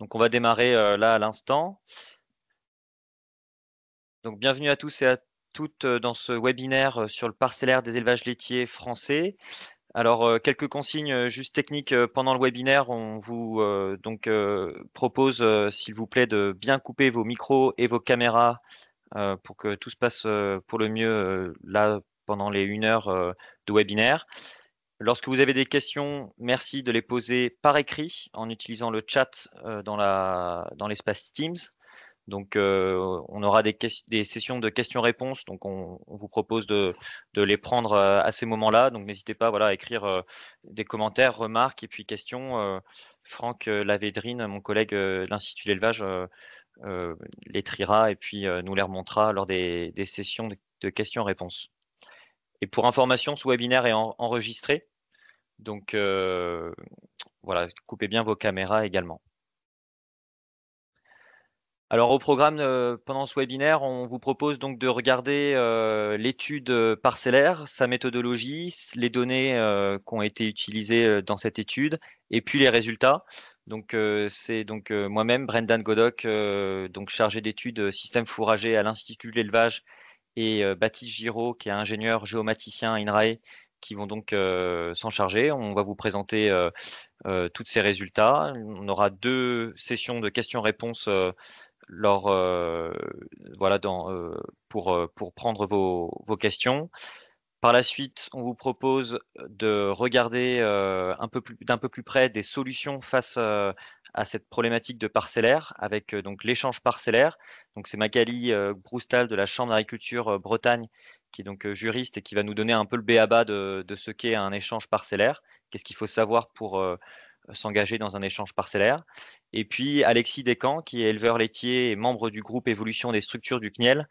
Donc on va démarrer euh, là à l'instant. Donc bienvenue à tous et à toutes euh, dans ce webinaire euh, sur le parcellaire des élevages laitiers français. Alors quelques consignes juste techniques pendant le webinaire. On vous propose s'il vous plaît de bien couper vos micros et vos caméras pour que tout se passe pour le mieux là pendant les une heure de webinaire. Lorsque vous avez des questions, merci de les poser par écrit en utilisant le chat euh, dans l'espace Teams. Donc, euh, on aura des, sessions de questions-réponses. Donc, on, vous propose de, les prendre euh, à ces moments-là. Donc, n'hésitez pas voilà, à écrire des commentaires, remarques et puis questions. Franck Lavédrine, mon collègue de l'Institut d'élevage, les triera et puis nous les remontera lors des, sessions de questions-réponses. Et pour information, ce webinaire est enregistré. Donc euh, voilà, coupez bien vos caméras également. Alors au programme, euh, pendant ce webinaire, on vous propose donc de regarder euh, l'étude parcellaire, sa méthodologie, les données qui ont été utilisées dans cette étude, et puis les résultats. Donc c'est donc moi-même, Brendan Godoc, donc chargé d'études système fourragé à l'Institut de l'élevage et euh, Baptiste Giraud, qui est ingénieur géomaticien à INRAE, qui vont donc euh, s'en charger. On va vous présenter euh, tous ces résultats. On aura deux sessions de questions-réponses lors, pour, prendre vos, questions. Par la suite, on vous propose de regarder d'un peu plus près des solutions face à à cette problématique de parcellaire avec euh, donc l'échange parcellaire. Donc c'est Magali Broustal euh, de la Chambre d'agriculture euh, Bretagne qui est donc juriste et qui va nous donner un peu le béaba de, de ce qu'est un échange parcellaire. Qu'est-ce qu'il faut savoir pour s'engager dans un échange parcellaire. Et puis Alexis Descamps, qui est éleveur laitier et membre du groupe évolution des structures du CNIEL,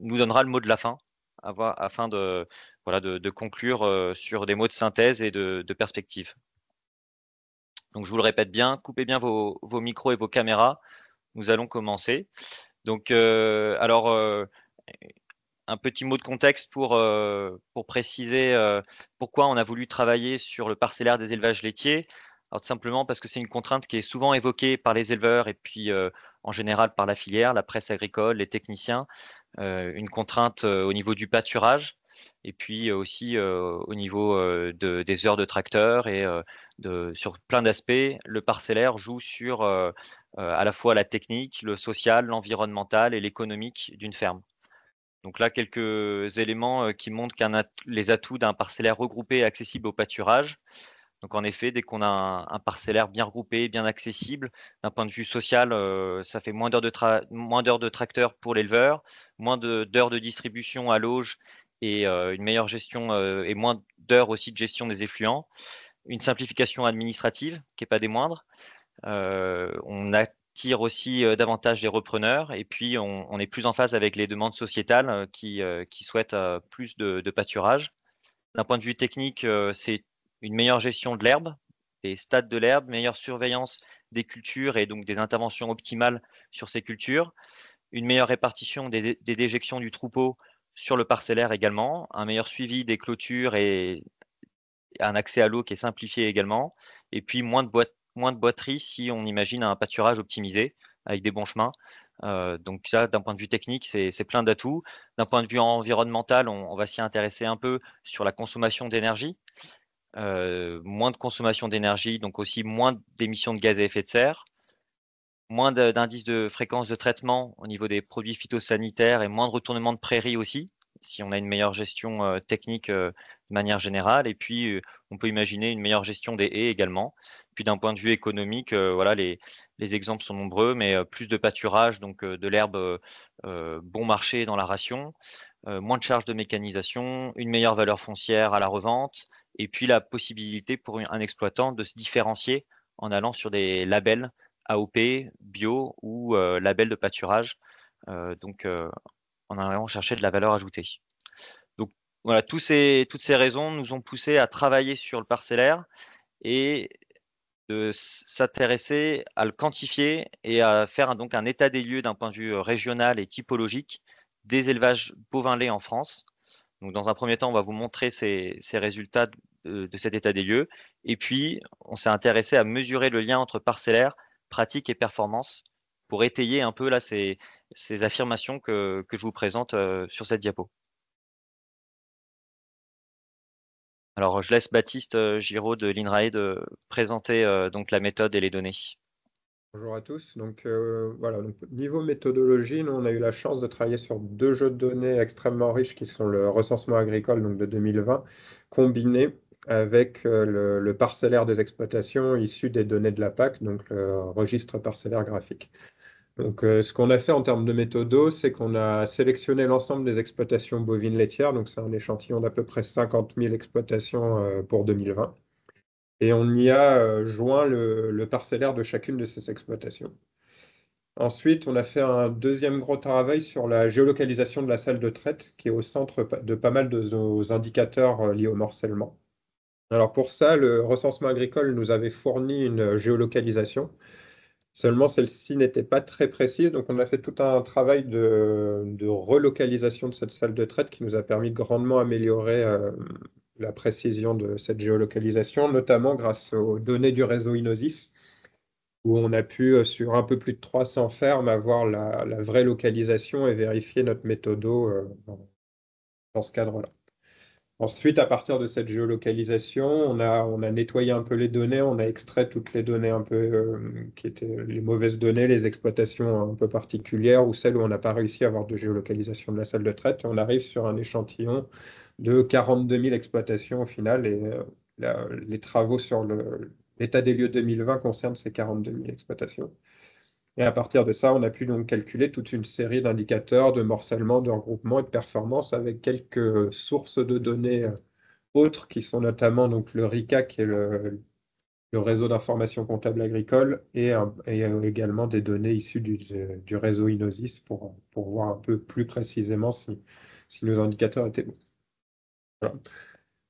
nous donnera le mot de la fin afin de, voilà, de, conclure sur des mots de synthèse et de, de perspective. Donc, je vous le répète bien, coupez bien vos, micros et vos caméras. Nous allons commencer. Donc, euh, alors, euh, un petit mot de contexte pour, euh, pour préciser pourquoi on a voulu travailler sur le parcellaire des élevages laitiers. Alors, tout simplement parce que c'est une contrainte qui est souvent évoquée par les éleveurs et puis en général par la filière, la presse agricole, les techniciens. une contrainte au niveau du pâturage et puis euh, aussi euh, au niveau euh, des heures de tracteur et sur plein d'aspects, le parcellaire joue sur à la fois la technique, le social, l'environnemental et l'économique d'une ferme. Donc là, quelques éléments qui montrent qu'un les atouts d'un parcellaire regroupé et accessible au pâturage. Donc en effet, dès qu'on a un, parcellaire bien regroupé, bien accessible, d'un point de vue social, ça fait moins d'heures de, tracteur de, tracteur pour l'éleveur, moins d'heures de, de, distribution à l'auge et euh, une meilleure gestion euh, et moins d'heures aussi de gestion des effluents, une simplification administrative qui n'est pas des moindres. Euh, on attire aussi davantage des repreneurs et puis on, est plus en phase avec les demandes sociétales qui, souhaitent plus de, pâturage. D'un point de vue technique, c'est une meilleure gestion de l'herbe, des stades de l'herbe, meilleure surveillance des cultures et donc des interventions optimales sur ces cultures, une meilleure répartition des déjections du troupeau sur le parcellaire également, un meilleur suivi des clôtures et un accès à l'eau qui est simplifié également, et puis moins de, boite, moins de si on imagine un pâturage optimisé avec des bons chemins. Euh, donc ça, d'un point de vue technique, c'est plein d'atouts. D'un point de vue environnemental, on, va s'y intéresser un peu sur la consommation d'énergie. Euh, moins de consommation d'énergie, donc aussi moins d'émissions de gaz à effet de serre moins d'indices de fréquence de traitement au niveau des produits phytosanitaires et moins de retournement de prairies aussi, si on a une meilleure gestion euh, technique euh, de manière générale. Et puis, euh, on peut imaginer une meilleure gestion des haies également. Puis, d'un point de vue économique, voilà, les, exemples sont nombreux, mais plus de pâturage, donc de l'herbe bon marché dans la ration, moins de charges de mécanisation, une meilleure valeur foncière à la revente, et puis la possibilité pour un exploitant de se différencier en allant sur des labels AOP, bio ou euh, label de pâturage. Euh, donc, euh, on a vraiment cherché de la valeur ajoutée. Donc, voilà, toutes ces raisons nous ont poussé à travailler sur le parcellaire et de s'intéresser à le quantifier et à faire donc un état des lieux d'un point de vue régional et typologique des élevages bovins-lait en France. Donc, dans un premier temps, on va vous montrer ces, résultats de, de, cet état des lieux. Et puis, on s'est intéressé à mesurer le lien entre parcellaire pratique et performance pour étayer un peu là ces, affirmations que, je vous présente euh, sur cette diapo. Alors, je laisse Baptiste euh, Giraud de de euh, présenter donc la méthode et les données. Bonjour à tous. Donc voilà, niveau méthodologie, nous on a eu la chance de travailler sur deux jeux de données extrêmement riches qui sont le recensement agricole donc de 2020 combiné avec euh, le, parcellaire des exploitations issu des données de la PAC, donc le registre parcellaire graphique. Donc, euh, ce qu'on a fait en termes de méthodo, c'est qu'on a sélectionné l'ensemble des exploitations bovines laitières. Donc, c'est un échantillon d'à peu près 50 000 exploitations euh, pour 2020. Et on y a joint le, le, parcellaire de chacune de ces exploitations. Ensuite, on a fait un deuxième gros travail sur la géolocalisation de la salle de traite, qui est au centre de pas mal de nos indicateurs liés au morcellement. Alors pour ça, le recensement agricole nous avait fourni une géolocalisation. Seulement, celle-ci n'était pas très précise, donc on a fait tout un travail de, relocalisation de cette salle de traite qui nous a permis de grandement améliorer euh, la précision de cette géolocalisation, notamment grâce aux données du réseau Inosis, où on a pu, euh, sur un peu plus de 300 fermes, avoir la, vraie localisation et vérifier notre méthodo euh, dans ce cadre-là. Ensuite, à partir de cette géolocalisation, on a, nettoyé un peu les données, on a extrait toutes les données un peu euh, qui étaient les mauvaises données, les exploitations un peu particulières ou celles où on n'a pas réussi à avoir de géolocalisation de la salle de traite. on arrive sur un échantillon de 42 000 exploitations au final et euh, les travaux sur l'état des lieux 2020 concernent ces 42 000 exploitations. Et à partir de ça, on a pu donc calculer toute une série d'indicateurs de morcellement, de regroupement et de performance avec quelques sources de données euh, autres qui sont notamment donc le RICA, qui est le, réseau d'information comptable agricole, et, euh, également des données issues du, réseau INOSIS pour, voir un peu plus précisément si, nos indicateurs étaient bons.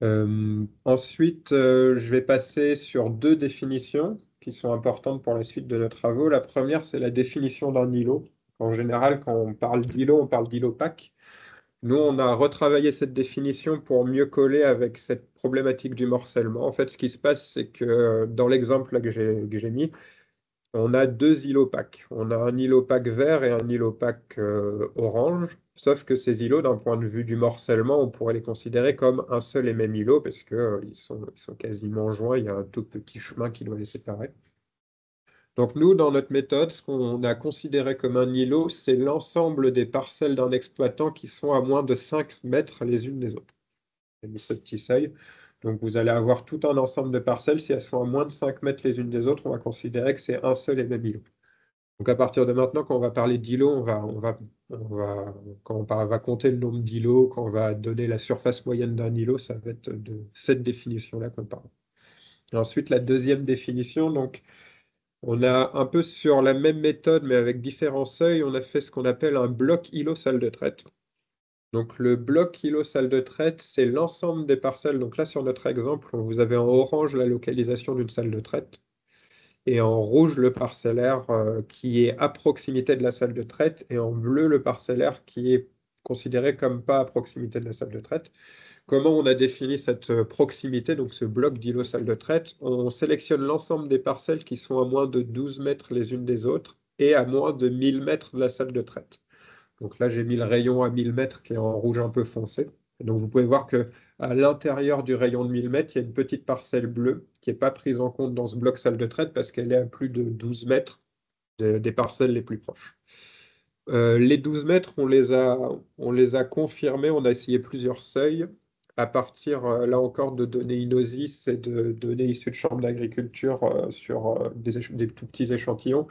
Euh, ensuite, je vais passer sur deux définitions qui sont importantes pour la suite de nos travaux. La première, c'est la définition d'un îlot. En général, quand on parle d'îlot, on parle d'îlot opaque. Nous, on a retravaillé cette définition pour mieux coller avec cette problématique du morcellement. En fait, ce qui se passe, c'est que dans l'exemple que j'ai mis, on a deux îlots opaques. On a un îlot opaque vert et un îlot opaque euh, orange. Sauf que ces îlots, d'un point de vue du morcellement, on pourrait les considérer comme un seul et même îlot parce qu'ils euh, sont, ils sont quasiment joints, il y a un tout petit chemin qui doit les séparer. Donc nous, dans notre méthode, ce qu'on a considéré comme un îlot, c'est l'ensemble des parcelles d'un exploitant qui sont à moins de 5 mètres les unes des autres. J'ai mis ce petit seuil. Donc vous allez avoir tout un ensemble de parcelles. Si elles sont à moins de 5 mètres les unes des autres, on va considérer que c'est un seul et même îlot. Donc à partir de maintenant, quand on va parler d'îlot, va, on va quand on va, compter le nombre d'îlots, quand on va donner la surface moyenne d'un îlot, ça va être de cette définition-là qu'on parle. ensuite, la deuxième définition, donc, on a un peu sur la même méthode, mais avec différents seuils, on a fait ce qu'on appelle un bloc îlot salle de traite. Donc, le bloc îlot salle de traite, c'est l'ensemble des parcelles. Donc là, sur notre exemple, vous avez en orange la localisation d'une salle de traite et en rouge le parcellaire euh, qui est à proximité de la salle de traite et en bleu le parcellaire qui est considéré comme pas à proximité de la salle de traite. Comment on a défini cette euh, proximité, donc ce bloc d'îlots salle de traite On sélectionne l'ensemble des parcelles qui sont à moins de 12 mètres les unes des autres et à moins de 1000 mètres de la salle de traite. Donc là, j'ai mis le rayon à 1000 mètres qui est en rouge un peu foncé. Donc vous pouvez voir que à l'intérieur du rayon de 1000 mètres, il y a une petite parcelle bleue qui n'est pas prise en compte dans ce bloc salle de traite parce qu'elle est à plus de 12 mètres des parcelles les plus proches. Euh, les 12 mètres, on les, a, on les a confirmés, on a essayé plusieurs seuils à partir, euh, là encore, de données INOSIS et de données issues de chambres d'agriculture euh, sur des, tout petits échantillons,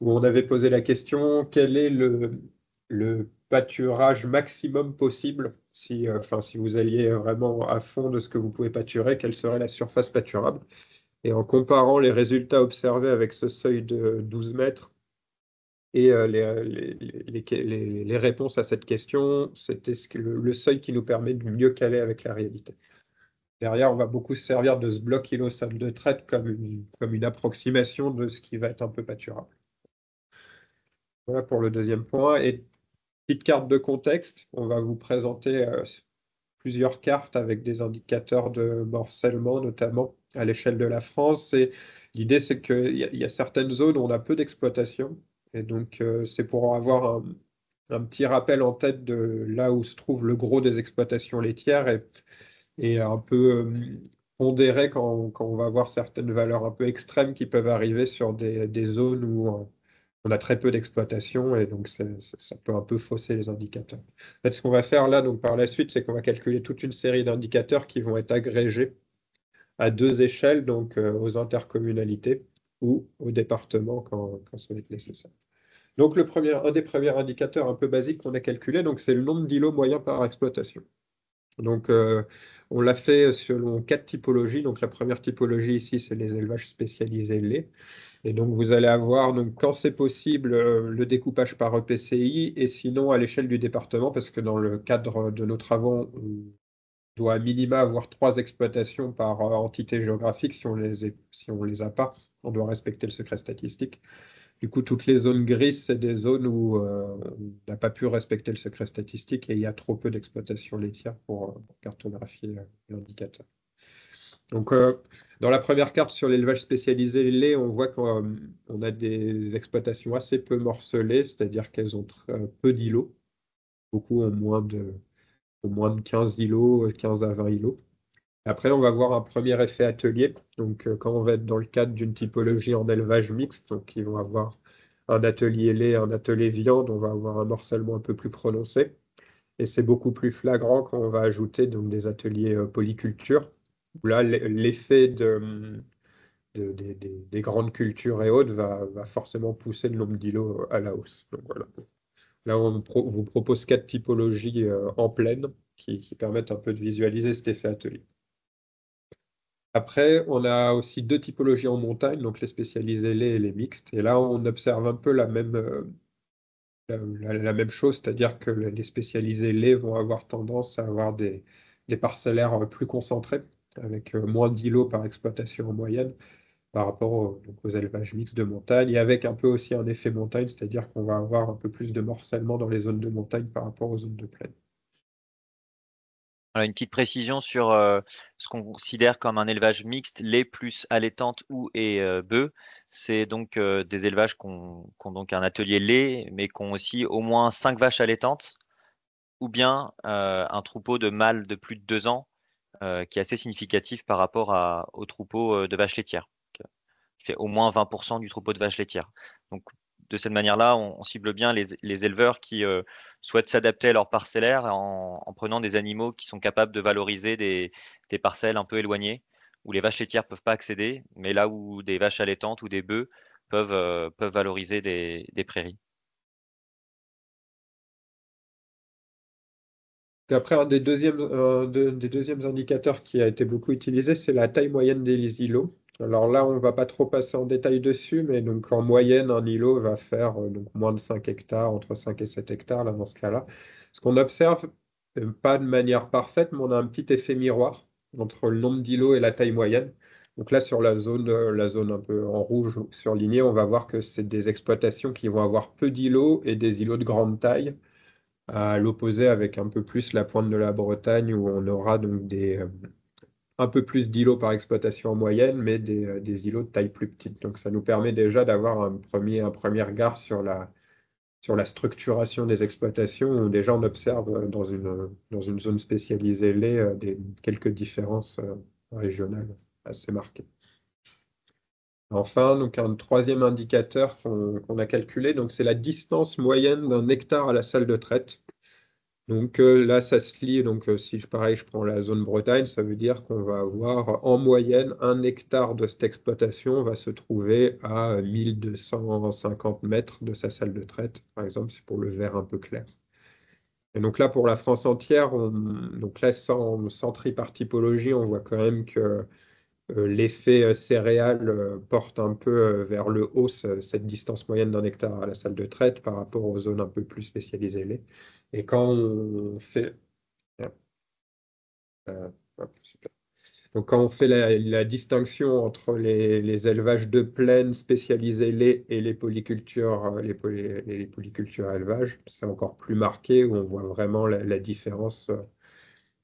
où on avait posé la question quel est le pâturage maximum possible si, euh, enfin, si vous alliez vraiment à fond de ce que vous pouvez pâturer, quelle serait la surface pâturable. Et en comparant les résultats observés avec ce seuil de 12 mètres et euh, les, réponses à cette question, c'était le, le, seuil qui nous permet de mieux caler avec la réalité. Derrière, on va beaucoup se servir de ce bloc îlot de traite comme une, comme une approximation de ce qui va être un peu pâturable. Voilà pour le deuxième point. Petite carte de contexte, on va vous présenter euh, plusieurs cartes avec des indicateurs de morcellement, notamment à l'échelle de la France. Et l'idée, c'est qu'il y, y, a certaines zones où on a peu d'exploitation. Et donc, euh, c'est pour avoir un, petit rappel en tête de là où se trouve le gros des exploitations laitières et, et un peu euh, pondérer quand, on va voir certaines valeurs un peu extrêmes qui peuvent arriver sur des, des zones où on a très peu d'exploitation et donc ça, peut un peu fausser les indicateurs. ce qu'on va faire là, donc par la suite, c'est qu'on va calculer toute une série d'indicateurs qui vont être agrégés à deux échelles, donc euh, aux intercommunalités ou au département quand, quand ça va nécessaire. Donc, un des premiers indicateurs un peu basiques qu'on a calculé, c'est le nombre d'îlots moyens par exploitation. Donc, euh, on l'a fait selon quatre typologies. Donc, la première typologie ici, c'est les élevages spécialisés lait. Et donc, vous allez avoir, quand c'est possible, euh, le découpage par EPCI et sinon à l'échelle du département, parce que dans le cadre de nos travaux, on doit à minima avoir trois exploitations par euh, entité géographique. Si on les, si on les a pas, on doit respecter le secret statistique. Du coup, toutes les zones grises, c'est des zones où euh, on n'a pas pu respecter le secret statistique et il y a trop peu d'exploitations laitières pour, euh, cartographier euh, l'indicateur. Donc, dans la première carte sur l'élevage spécialisé lait, on voit qu'on a des exploitations assez peu morcelées, c'est-à-dire qu'elles ont peu d'îlots. Beaucoup ont moins de, ont moins de 15 îlots, 15 à 20 îlots. Après, on va voir un premier effet atelier, donc euh, quand on va être dans le cadre d'une typologie en élevage mixte, donc ils vont avoir un atelier lait, un atelier viande, on va avoir un morcellement un peu plus prononcé. Et c'est beaucoup plus flagrant quand on va ajouter donc, des ateliers euh, polyculture, où là, l'effet des grandes cultures et autres va, forcément pousser le nombre d'îlots euh, à la hausse. Là, on vous propose quatre typologies en pleine qui permettent un peu de visualiser cet effet atelier. Après, on a aussi deux typologies en montagne, donc les spécialisés les et les mixtes. Et là, on observe un peu la même, euh, la, même chose, c'est-à-dire que les spécialisés les vont avoir tendance à avoir des, parcellaires euh, plus concentrés, avec euh, moins d'îlots par exploitation en moyenne par rapport aux élevages mixtes de montagne, et avec un peu aussi un effet montagne, c'est-à-dire qu'on va avoir un peu plus de morcellement dans les zones de montagne par rapport aux zones de plaine. Euh, une petite précision sur euh, ce qu'on considère comme un élevage mixte, lait plus allaitante ou et euh, bœuf. C'est donc des élevages qui ont, donc un atelier lait, mais qui ont aussi au moins 5 vaches allaitantes ou bien un troupeau de mâles de plus de 2 ans, qui est assez significatif par rapport au troupeau de vaches laitières. Qui fait au moins 20% du troupeau de vaches laitières. Donc de cette manière-là, on, cible bien les, éleveurs qui euh, souhaitent s'adapter à leur parcellaire en, prenant des animaux qui sont capables de valoriser des, parcelles un peu éloignées, où les vaches laitières ne peuvent pas accéder, mais là où des vaches allaitantes ou des bœufs peuvent, euh, valoriser des, prairies. Après, un euh, des deuxièmes indicateurs qui a été beaucoup utilisé, c'est la taille moyenne des îlots. Alors là, on ne va pas trop passer en détail dessus, mais donc en moyenne, un îlot va faire euh, donc moins de 5 hectares, entre 5 et 7 hectares là, dans ce cas-là. Ce qu'on observe, euh, pas de manière parfaite, mais on a un petit effet miroir entre le nombre d'îlots et la taille moyenne. Donc là, sur la zone, euh, la zone un peu en rouge surlignée, on va voir que c'est des exploitations qui vont avoir peu d'îlots et des îlots de grande taille, à l'opposé avec un peu plus la pointe de la Bretagne, où on aura donc des, un peu plus d'îlots par exploitation en moyenne, mais euh, des, îlots de taille plus petite. Donc ça nous permet déjà d'avoir un premier, un regard sur la, sur la structuration des exploitations, déjà on observe euh, dans une, dans une zone spécialisée lait euh, des, quelques différences régionales assez marquées. Enfin, donc un troisième indicateur qu'on a calculé, c'est la distance moyenne d'un hectare à la salle de traite. Donc euh, là, ça se lit, Donc euh, si pareil, je prends la zone Bretagne, ça veut dire qu'on va avoir en moyenne un hectare de cette exploitation va se trouver à 1250 mètres de sa salle de traite. Par exemple, c'est pour le vert un peu clair. Et donc là, pour la France entière, donc là, sans, sans par typologie, on voit quand même que euh, l'effet euh, céréal euh, porte un peu vers le haut cette distance moyenne d'un hectare à la salle de traite par rapport aux zones un peu plus spécialisées. lait. Et quand on fait... Donc quand on fait la, distinction entre les, élevages de plaine spécialisés lait et les polycultures, les, polycultures élevage, c'est encore plus marqué où on voit vraiment la, différence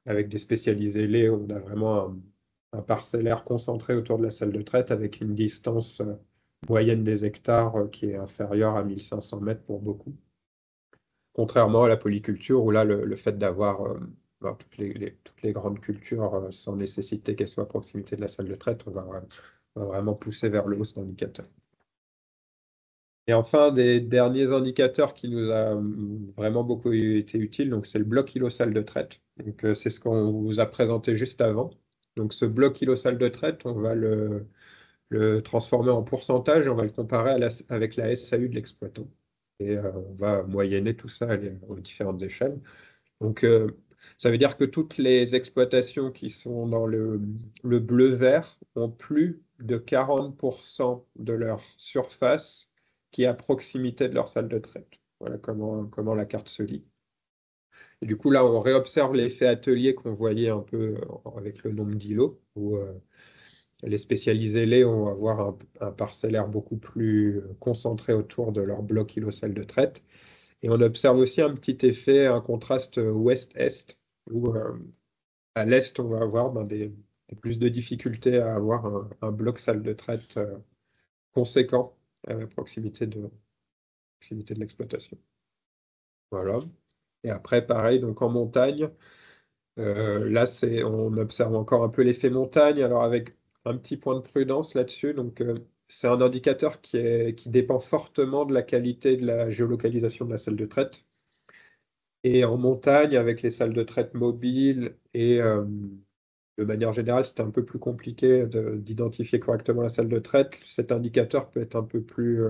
avec des spécialisés lait, on a vraiment un parcellaire concentré autour de la salle de traite avec une distance euh, moyenne des hectares euh, qui est inférieure à 1500 mètres pour beaucoup. Contrairement à la polyculture où là, le, fait d'avoir euh, ben, toutes, les, toutes, les, grandes cultures sans nécessité qu'elles soient à proximité de la salle de traite va, va vraiment pousser vers le haut cet indicateur. Et enfin, des derniers indicateurs qui nous a vraiment beaucoup été utiles, c'est le bloc kilo salle de traite. c'est ce qu'on vous a présenté juste avant. Donc ce bloc salle de traite, on va le, transformer en pourcentage et on va le comparer avec la SAU de l'exploitant. Et euh, on va moyenner tout ça aux différentes échelles. Donc euh, ça veut dire que toutes les exploitations qui sont dans le, bleu-vert ont plus de 40% de leur surface qui est à proximité de leur salle de traite. Voilà comment, comment la carte se lit. Et du coup, là, on réobserve l'effet atelier qu'on voyait un peu euh, avec le nombre d'îlots, où euh, les spécialisés laits vont avoir un, parcellaire beaucoup plus euh, concentré autour de leur bloc îlot-salle de traite. Et on observe aussi un petit effet, un contraste ouest-est, où à l'est, on va avoir ben, des, plus de difficultés à avoir un, bloc salle de traite conséquent à proximité de l'exploitation. Voilà. Et après, pareil, donc en montagne, euh, là, c'est, on observe encore un peu l'effet montagne, alors avec un petit point de prudence là-dessus. Donc, euh, c'est un indicateur qui, qui dépend fortement de la qualité de la géolocalisation de la salle de traite. Et en montagne, avec les salles de traite mobiles et euh, de manière générale, c'était un peu plus compliqué d'identifier correctement la salle de traite. Cet indicateur peut être un peu plus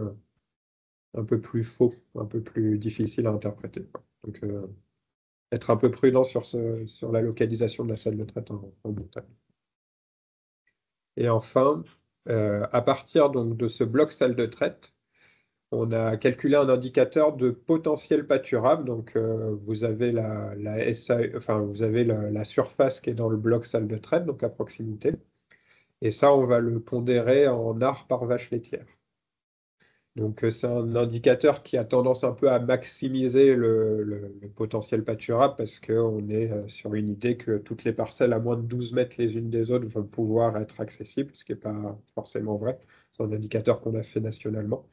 un peu plus faux, un peu plus difficile à interpréter. Donc, euh, être un peu prudent sur, ce, sur la localisation de la salle de traite en, montagne. Et enfin, euh, à partir donc, de ce bloc salle de traite, on a calculé un indicateur de potentiel pâturable. Donc, euh, vous avez, la, enfin, vous avez la, la, surface qui est dans le bloc salle de traite, donc à proximité. Et ça, on va le pondérer en art par vache laitière. Donc euh, c'est un indicateur qui a tendance un peu à maximiser le, potentiel pâturable parce qu'on est euh, sur une idée que toutes les parcelles à moins de 12 mètres les unes des autres vont pouvoir être accessibles, ce qui n'est pas forcément vrai. C'est un indicateur qu'on a fait nationalement.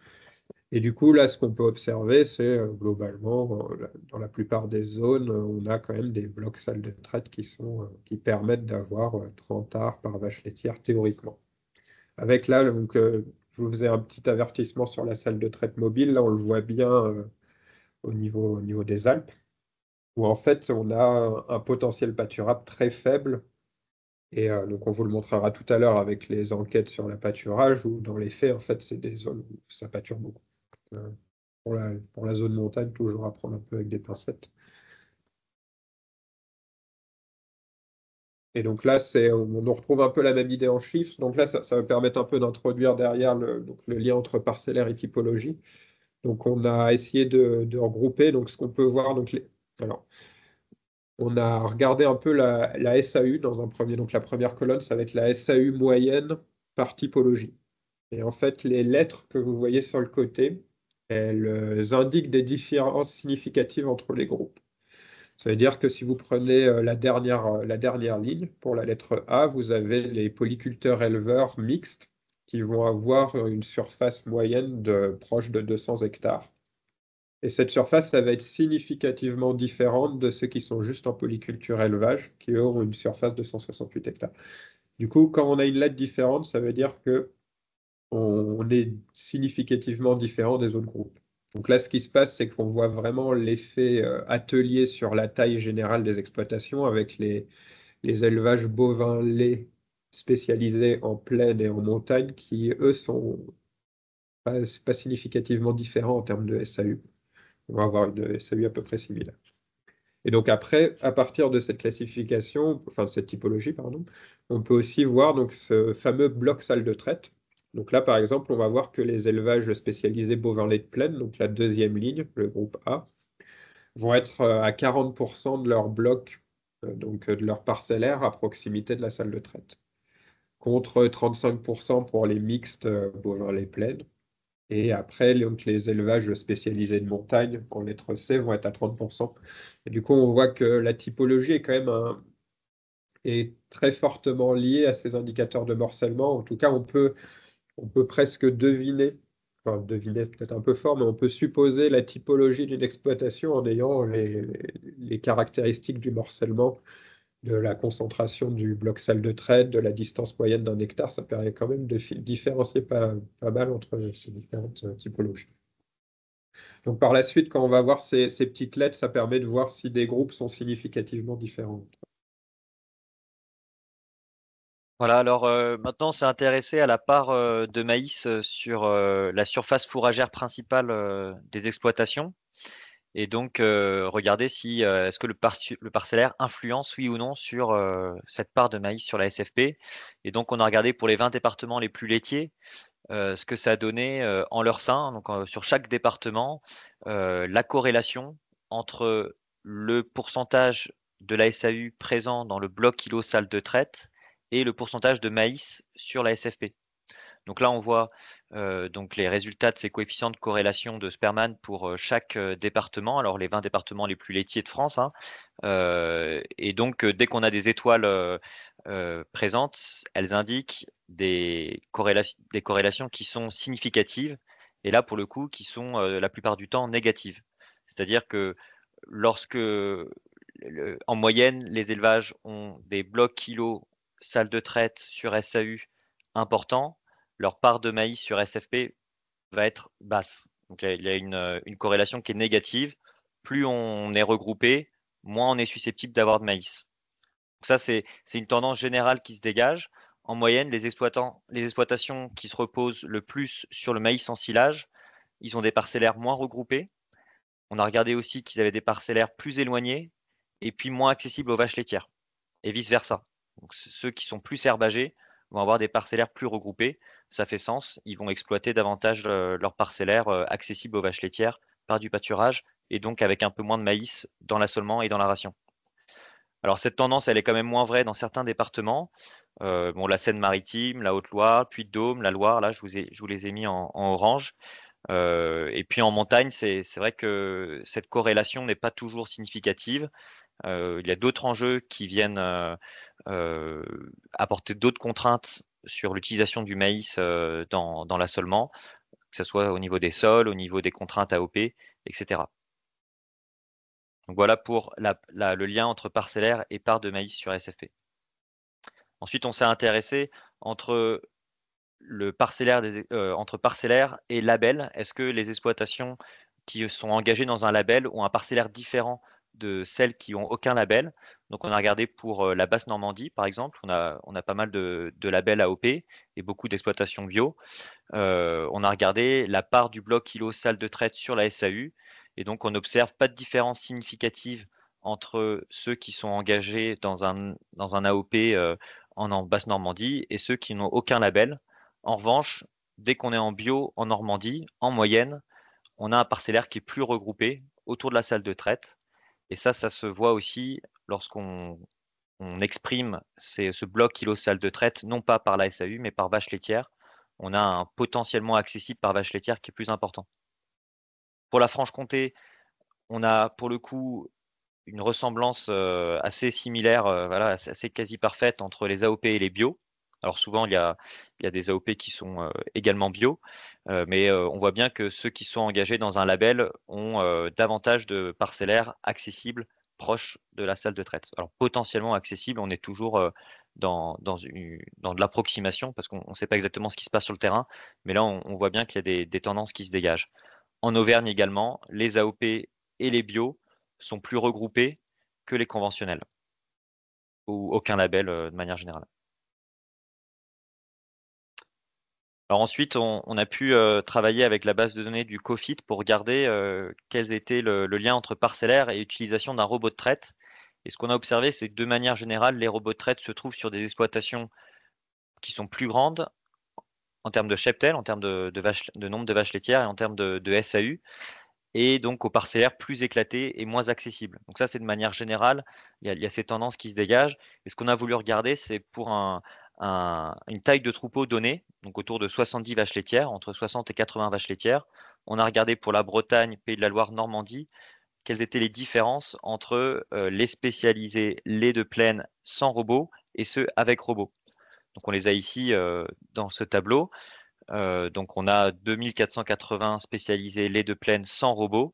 Et du coup, là, ce qu'on peut observer, c'est euh, globalement, dans la plupart des zones, on a quand même des blocs salles de traite qui, sont, qui permettent d'avoir 30 arts par vache laitière théoriquement avec là, donc, je vous faisais un petit avertissement sur la salle de traite mobile. Là, on le voit bien euh, au, niveau, des Alpes, où en fait, on a un, potentiel pâturable très faible. Et euh, donc, on vous le montrera tout à l'heure avec les enquêtes sur la pâturage, où dans les faits, en fait, c'est des zones où ça pâture beaucoup. Euh, pour la zone montagne, toujours à prendre un peu avec des pincettes. Et donc là, on, retrouve un peu la même idée en chiffres. Donc là, ça, va permettre un peu d'introduire derrière le, lien entre parcellaire et typologie. Donc on a essayé de, regrouper donc ce qu'on peut voir. Donc alors, on a regardé un peu la, la, SAU dans un premier. Donc la première colonne, ça va être la SAU moyenne par typologie. Et en fait, les lettres que vous voyez sur le côté, elles euh, indiquent des différences significatives entre les groupes. Ça veut dire que si vous prenez euh, euh, la dernière, ligne, pour la lettre A, vous avez les polyculteurs éleveurs mixtes qui vont avoir une surface moyenne de proche de 200 hectares. Et cette surface, ça va être significativement différente de ceux qui sont juste en polyculture élevage, qui eux, ont une surface de 168 hectares. Du coup, quand on a une lettre différente, ça veut dire que on est significativement différent des autres groupes. Donc là, ce qui se passe, c'est qu'on voit vraiment l'effet euh, atelier sur la taille générale des exploitations avec les, élevages bovins laits spécialisés en plaine et en montagne qui, eux, sont pas, significativement différents en termes de SAU. On va avoir une SAU à peu près similaire. Et donc après, à partir de cette classification, enfin de cette typologie, pardon, on peut aussi voir donc ce fameux bloc salle de traite donc là, par exemple, on va voir que les élevages spécialisés bovins lait de plaine, donc la deuxième ligne, le groupe A, vont être euh, à 40% de leur bloc, euh, donc euh, de leur parcellaire, à proximité de la salle de traite, contre 35% pour les mixtes bovins lait plaines. Et après, les élevages spécialisés de montagne, en lettre C, vont être à 30%. Et du coup, on voit que la typologie est quand même est très fortement liée à ces indicateurs de morcellement. En tout cas, on peut on peut presque deviner, enfin deviner peut-être un peu fort, mais on peut supposer la typologie d'une exploitation en ayant les, caractéristiques du morcellement, de la concentration du bloc salle de traite, de la distance moyenne d'un hectare. Ça permet quand même de différencier pas, mal entre ces différentes euh, typologies. Donc par la suite, quand on va voir ces petites lettres, ça permet de voir si des groupes sont significativement différents. Voilà, alors euh, maintenant, c'est intéressé à la part euh, de maïs euh, sur la surface fourragère principale des exploitations. Et donc, regardez si est-ce que le, parcellaire influence, oui ou non, sur cette part de maïs sur la SFP. Et donc, on a regardé pour les 20 départements les plus laitiers ce que ça a donné en leur sein, donc sur chaque département, la corrélation entre le pourcentage de la SAU présent dans le bloc kilo salle de traite et le pourcentage de maïs sur la SFP. Donc là, on voit euh, donc les résultats de ces coefficients de corrélation de Sperman pour euh, chaque euh, département, alors les 20 départements les plus laitiers de France. Hein. et donc, dès qu'on a des étoiles présentes, elles indiquent des, des, corrélations qui sont significatives, et là, pour le coup, qui sont la plupart du temps négatives. C'est-à-dire que lorsque, en moyenne, les élevages ont des blocs kilos salles de traite sur SAU important, leur part de maïs sur SFP va être basse. il y a une, corrélation qui est négative. Plus on est regroupé, moins on est susceptible d'avoir de maïs. Donc ça, c'est une tendance générale qui se dégage. En moyenne, les, les exploitations qui se reposent le plus sur le maïs en silage, ils ont des parcellaires moins regroupés. On a regardé aussi qu'ils avaient des parcellaires plus éloignés et puis moins accessibles aux vaches laitières et vice-versa. Donc, ceux qui sont plus herbagés vont avoir des parcellaires plus regroupés. Ça fait sens. Ils vont exploiter davantage euh, leurs parcellaires euh, accessibles aux vaches laitières par du pâturage et donc avec un peu moins de maïs dans l'assolement et dans la ration. Alors cette tendance, elle est quand même moins vraie dans certains départements. Euh, bon, la Seine-Maritime, la haute loire puis Puy-de-Dôme, la Loire, là, je vous, les ai mis en, orange. et puis en montagne, c'est vrai que cette corrélation n'est pas toujours significative. Euh, il y a d'autres enjeux qui viennent euh, euh, apporter d'autres contraintes sur l'utilisation du maïs dans, l'assolement, que ce soit au niveau des sols, au niveau des contraintes AOP, etc. voilà pour le lien entre parcellaire et part de maïs sur SFP. Ensuite, on s'est intéressé entre le parcellaire, entre parcellaire et label. Est-ce que les exploitations qui sont engagées dans un label ont un parcellaire différent de celles qui n'ont aucun label. Donc, on a regardé pour euh, la basse Normandie, par exemple. On a, on a pas mal de, de labels AOP et beaucoup d'exploitations bio. Euh, on a regardé la part du bloc kilo salle de traite sur la SAU. Et donc, on n'observe pas de différence significative entre ceux qui sont engagés dans un, dans un AOP euh, en, en basse Normandie et ceux qui n'ont aucun label. En revanche, dès qu'on est en bio en Normandie, en moyenne, on a un parcellaire qui est plus regroupé autour de la salle de traite. Et ça, ça se voit aussi lorsqu'on exprime ce bloc kilo de traite, non pas par la SAU, mais par vache laitière. On a un potentiellement accessible par vache laitière qui est plus important. Pour la Franche-Comté, on a pour le coup une ressemblance euh, assez similaire, euh, voilà, assez, quasi parfaite entre les AOP et les bio. Alors souvent, il y a, des AOP qui sont euh, également bio, euh, mais euh, on voit bien que ceux qui sont engagés dans un label ont davantage de parcellaires accessibles proches de la salle de traite. Alors potentiellement accessibles, on est toujours dans, de l'approximation parce qu'on ne sait pas exactement ce qui se passe sur le terrain, mais là, on, voit bien qu'il y a des tendances qui se dégagent. En Auvergne également, les AOP et les bio sont plus regroupés que les conventionnels ou aucun label de manière générale. Alors ensuite, on, a pu euh, travailler avec la base de données du COFIT pour regarder euh, quels étaient le, lien entre parcellaire et utilisation d'un robot de traite. Et ce qu'on a observé, c'est que de manière générale, les robots de traite se trouvent sur des exploitations qui sont plus grandes en termes de cheptel, en termes de, de nombre de vaches laitières et en termes de, SAU, et donc aux parcellaires plus éclatés et moins accessibles. Donc ça, c'est de manière générale, il y, il y a ces tendances qui se dégagent. Et ce qu'on a voulu regarder, c'est pour un, une taille de troupeau donnée, donc autour de 70 vaches laitières, entre 60 et 80 vaches laitières. On a regardé pour la Bretagne, Pays de la Loire, Normandie, quelles étaient les différences entre euh, les spécialisés, lait de plaine sans robot et ceux avec robot. Donc on les a ici euh, dans ce tableau. Euh, donc on a 2480 spécialisés lait de plaine sans robot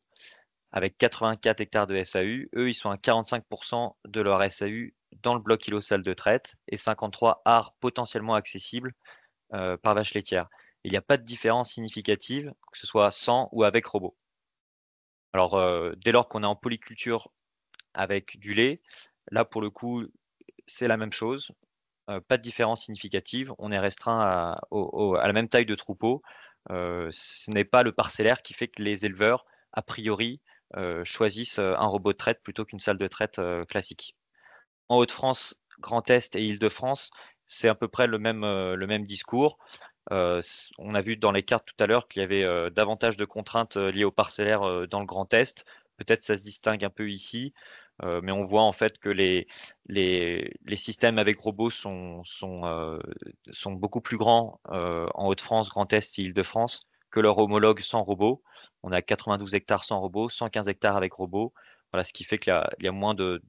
avec 84 hectares de SAU. Eux, ils sont à 45% de leur SAU dans le bloc îlot salle de traite et 53 arts potentiellement accessibles euh, par vache laitière. Il n'y a pas de différence significative, que ce soit sans ou avec robot. Alors, euh, dès lors qu'on est en polyculture avec du lait, là, pour le coup, c'est la même chose. Euh, pas de différence significative. On est restreint à, à la même taille de troupeau. ce n'est pas le parcellaire qui fait que les éleveurs, a priori, choisissent un robot de traite plutôt qu'une salle de traite classique en Haute-France, Grand Est et Île-de-France, c'est à peu près le même, euh, le même discours. Euh, on a vu dans les cartes tout à l'heure qu'il y avait euh, davantage de contraintes liées aux parcellaire dans le Grand Est. Peut-être ça se distingue un peu ici, mais on voit en fait que les, les, systèmes avec robots sont, sont, sont beaucoup plus grands en Haute-France, Grand Est et Île-de-France que leurs homologues sans robots. On a 92 hectares sans robots, 115 hectares avec robots. Voilà, ce qui fait qu'il y, a moins de,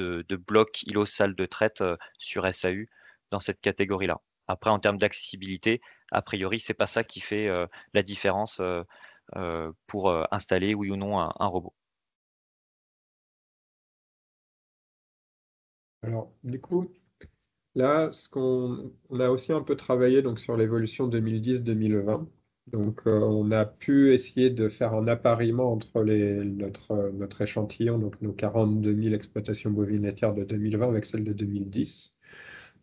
de, blocs îlots salles de traite euh, sur SAU dans cette catégorie-là. Après, en termes d'accessibilité, a priori, ce n'est pas ça qui fait euh, la différence euh, pour installer, oui ou non, un, robot. Alors, du coup, là, ce qu'on a aussi un peu travaillé donc, sur l'évolution 2010-2020. Donc, euh, on a pu essayer de faire un appariement entre notre, échantillon, donc nos 42 000 exploitations bovines de 2020 avec celles de 2010.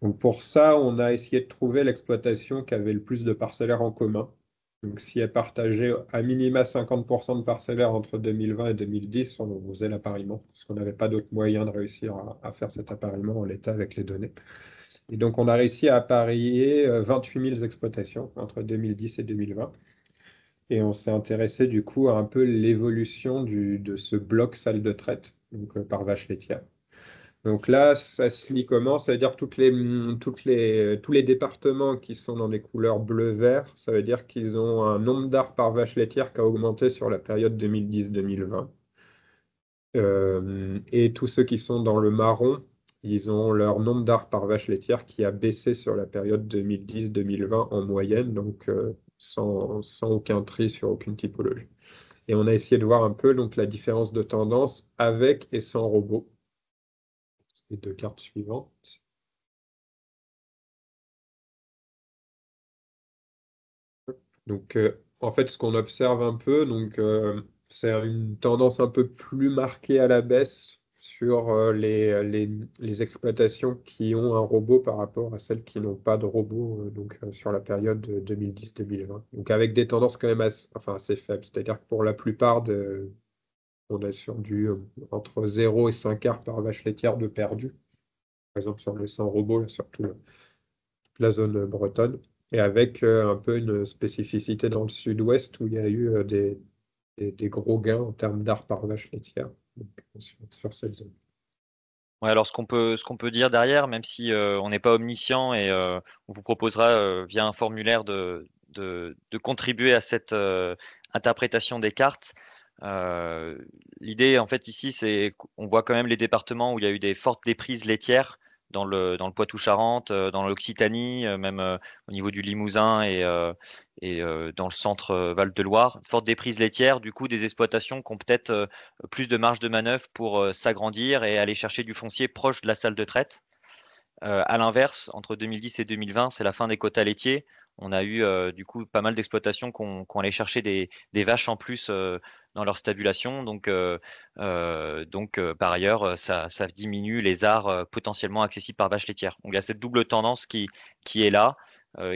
Donc, pour ça, on a essayé de trouver l'exploitation qui avait le plus de parcellaires en commun. Donc, si elle partageait à minima 50% de parcellaires entre 2020 et 2010, on faisait l'appariement, parce qu'on n'avait pas d'autre moyen de réussir à, faire cet appariement en l'état avec les données. Et donc, on a réussi à parier 28 euh, 000 exploitations entre 2010 et 2020. Et on s'est intéressé du coup à un peu l'évolution de ce bloc salle de traite euh, par vache laitière. Donc là, ça se lit comment Ça veut dire toutes les, mm, toutes les, tous les départements qui sont dans les couleurs bleu-vert, ça veut dire qu'ils ont un nombre d'arts par vache laitière qui a augmenté sur la période 2010-2020. Euh, et tous ceux qui sont dans le marron, ils ont leur nombre d'arts par vache laitière qui a baissé sur la période 2010-2020 en moyenne, donc euh, sans, aucun tri sur aucune typologie. Et on a essayé de voir un peu donc, la différence de tendance avec et sans robot. Les deux cartes suivantes. Donc, euh, en fait, ce qu'on observe un peu, donc euh, c'est une tendance un peu plus marquée à la baisse sur euh, les, exploitations qui ont un robot par rapport à celles qui n'ont pas de robot euh, donc, euh, sur la période 2010-2020. Donc avec des tendances quand même assez, enfin faibles, c'est-à-dire que pour la plupart, de, on a sur du entre 0 et 5 arts par vache laitière de perdu, par exemple sur le 100 robots, surtout la zone bretonne, et avec un peu une spécificité dans le sud-ouest où il y a eu des, des gros gains en termes d'art par vache laitière alors ce qu'on peut, peut, dire derrière, même si euh, on n'est pas omniscient et euh, on vous proposera euh, via un formulaire de, de contribuer à cette interprétation des cartes. L'idée en fait ici, c'est qu'on voit quand même les départements où il y a eu des fortes déprises laitières dans le, Poitou-Charentes, euh, dans l'Occitanie, euh, même euh, au niveau du Limousin et, et dans le centre Val-de-Loire. Forte déprise laitière, du coup, des exploitations qui ont peut-être plus de marge de manœuvre pour s'agrandir et aller chercher du foncier proche de la salle de traite. A euh, l'inverse, entre 2010 et 2020, c'est la fin des quotas laitiers. On a eu euh, du coup pas mal d'exploitations qui ont allé chercher des, vaches en plus euh, dans leur stabulation. Donc, par ailleurs, ça, diminue les arts potentiellement accessibles par vache laitière. Donc il y a cette double tendance qui, est là,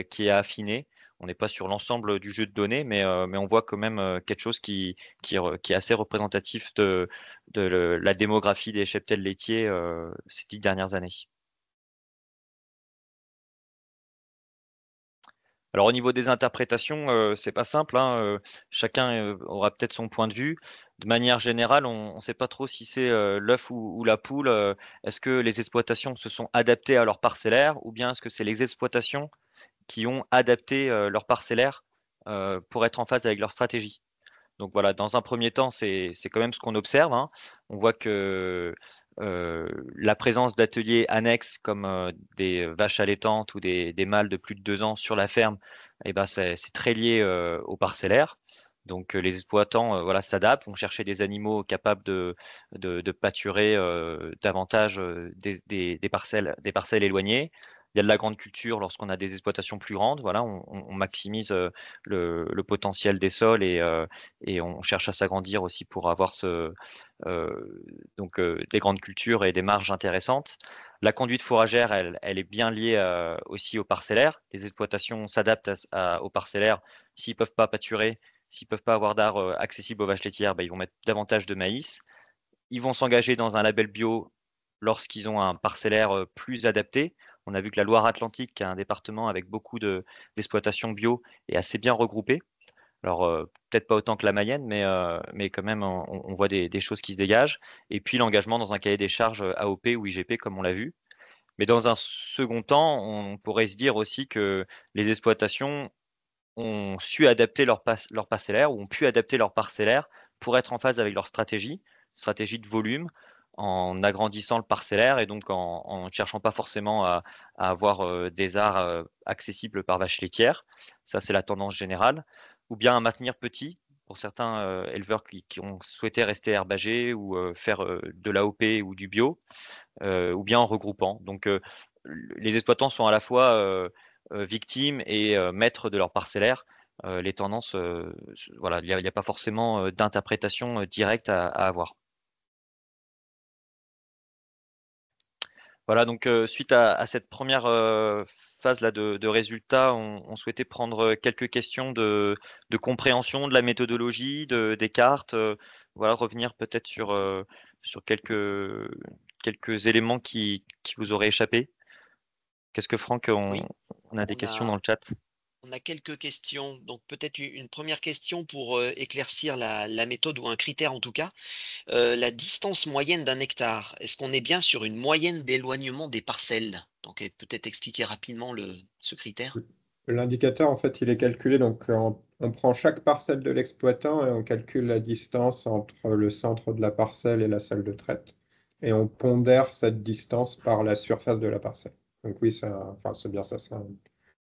qui est affinée. On n'est pas sur l'ensemble du jeu de données, mais, on voit quand même quelque chose qui, est assez représentatif de, la démographie des cheptels laitiers ces dix dernières années. Alors au niveau des interprétations, ce euh, c'est pas simple. Hein, euh, chacun euh, aura peut-être son point de vue. De manière générale, on ne sait pas trop si c'est l'œuf ou, la poule. est-ce que les exploitations se sont adaptées à leur parcellaire ou bien est-ce que c'est les exploitations qui ont adapté leur parcellaire pour être en phase avec leur stratégie Donc voilà, dans un premier temps, c'est quand même ce qu'on observe. Hein. On voit que euh, la présence d'ateliers annexes comme euh, des vaches allaitantes ou des, mâles de plus de deux ans sur la ferme, eh ben, c'est très lié euh, au parcellaire. Donc les exploitants voilà, s'adaptent, vont chercher des animaux capables de, pâturer davantage des parcelles éloignées il y a de la grande culture lorsqu'on a des exploitations plus grandes. Voilà, on, maximise euh, le, potentiel des sols et, euh, on cherche à s'agrandir aussi pour avoir euh, donc, des grandes cultures et des marges intéressantes. La conduite fourragère, elle, elle est bien liée aussi au parcellaire. Les exploitations s'adaptent au aux parcellaires. S'ils ne peuvent pas pâturer, s'ils ne peuvent pas avoir d'art accessible aux vaches laitières, ben, ils vont mettre davantage de maïs. Ils vont s'engager dans un label bio lorsqu'ils ont un parcellaire plus adapté. On a vu que la Loire-Atlantique, qui est un département avec beaucoup d'exploitations bio, est assez bien regroupée. Alors, euh, peut-être pas autant que la Mayenne, mais, euh, quand même, on, voit des, choses qui se dégagent. Et puis, l'engagement dans un cahier des charges AOP ou IGP, comme on l'a vu. Mais dans un second temps, on pourrait se dire aussi que les exploitations ont su adapter leur, leur parcellaire ou ont pu adapter leur parcellaire pour être en phase avec leur stratégie, stratégie de volume, en agrandissant le parcellaire et donc en ne cherchant pas forcément à, avoir euh, des arts euh, accessibles par vache laitière. Ça, c'est la tendance générale. Ou bien à maintenir petit pour certains euh, éleveurs qui, ont souhaité rester herbagés ou faire de l'AOP ou du bio, ou bien en regroupant. Donc, les exploitants sont à la fois victimes et maîtres de leur parcellaire. les tendances, voilà, il n'y a, pas forcément d'interprétation directe à avoir. Voilà, donc euh, suite à, cette première euh, phase là de, résultats, on, souhaitait prendre quelques questions de, compréhension de la méthodologie, des cartes, euh, voilà, revenir peut-être sur, sur quelques, quelques éléments qui, vous auraient échappé. Qu'est-ce que Franck, on, a des questions dans le chat on a quelques questions. Donc peut-être une première question pour euh, éclaircir la, méthode ou un critère en tout cas. Euh, la distance moyenne d'un hectare, est-ce qu'on est bien sur une moyenne d'éloignement des parcelles Donc peut-être expliquer rapidement le, ce critère. L'indicateur, en fait, il est calculé. Donc euh, on, prend chaque parcelle de l'exploitant et on calcule la distance entre le centre de la parcelle et la salle de traite. Et on pondère cette distance par la surface de la parcelle. Donc oui, c'est bien ça,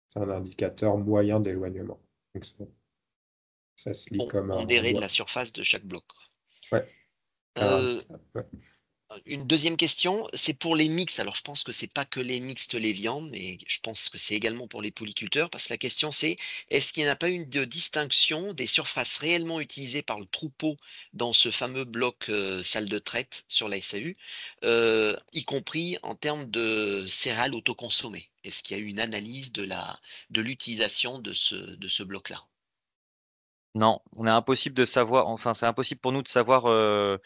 c'est un indicateur moyen d'éloignement. ça, se lit comme un. On de la surface de chaque bloc. Ouais. Euh, ah, ouais une deuxième question, c'est pour les mixtes. Alors, je pense que ce n'est pas que les mixtes les viandes, mais je pense que c'est également pour les polyculteurs, parce que la question c'est est-ce qu'il n'y a pas une de distinction des surfaces réellement utilisées par le troupeau dans ce fameux bloc euh, salle de traite sur la SAU, euh, y compris en termes de céréales autoconsommées Est-ce qu'il y a eu une analyse de l'utilisation de ce bloc-là non, on est impossible de savoir, enfin c'est impossible pour nous de savoir euh,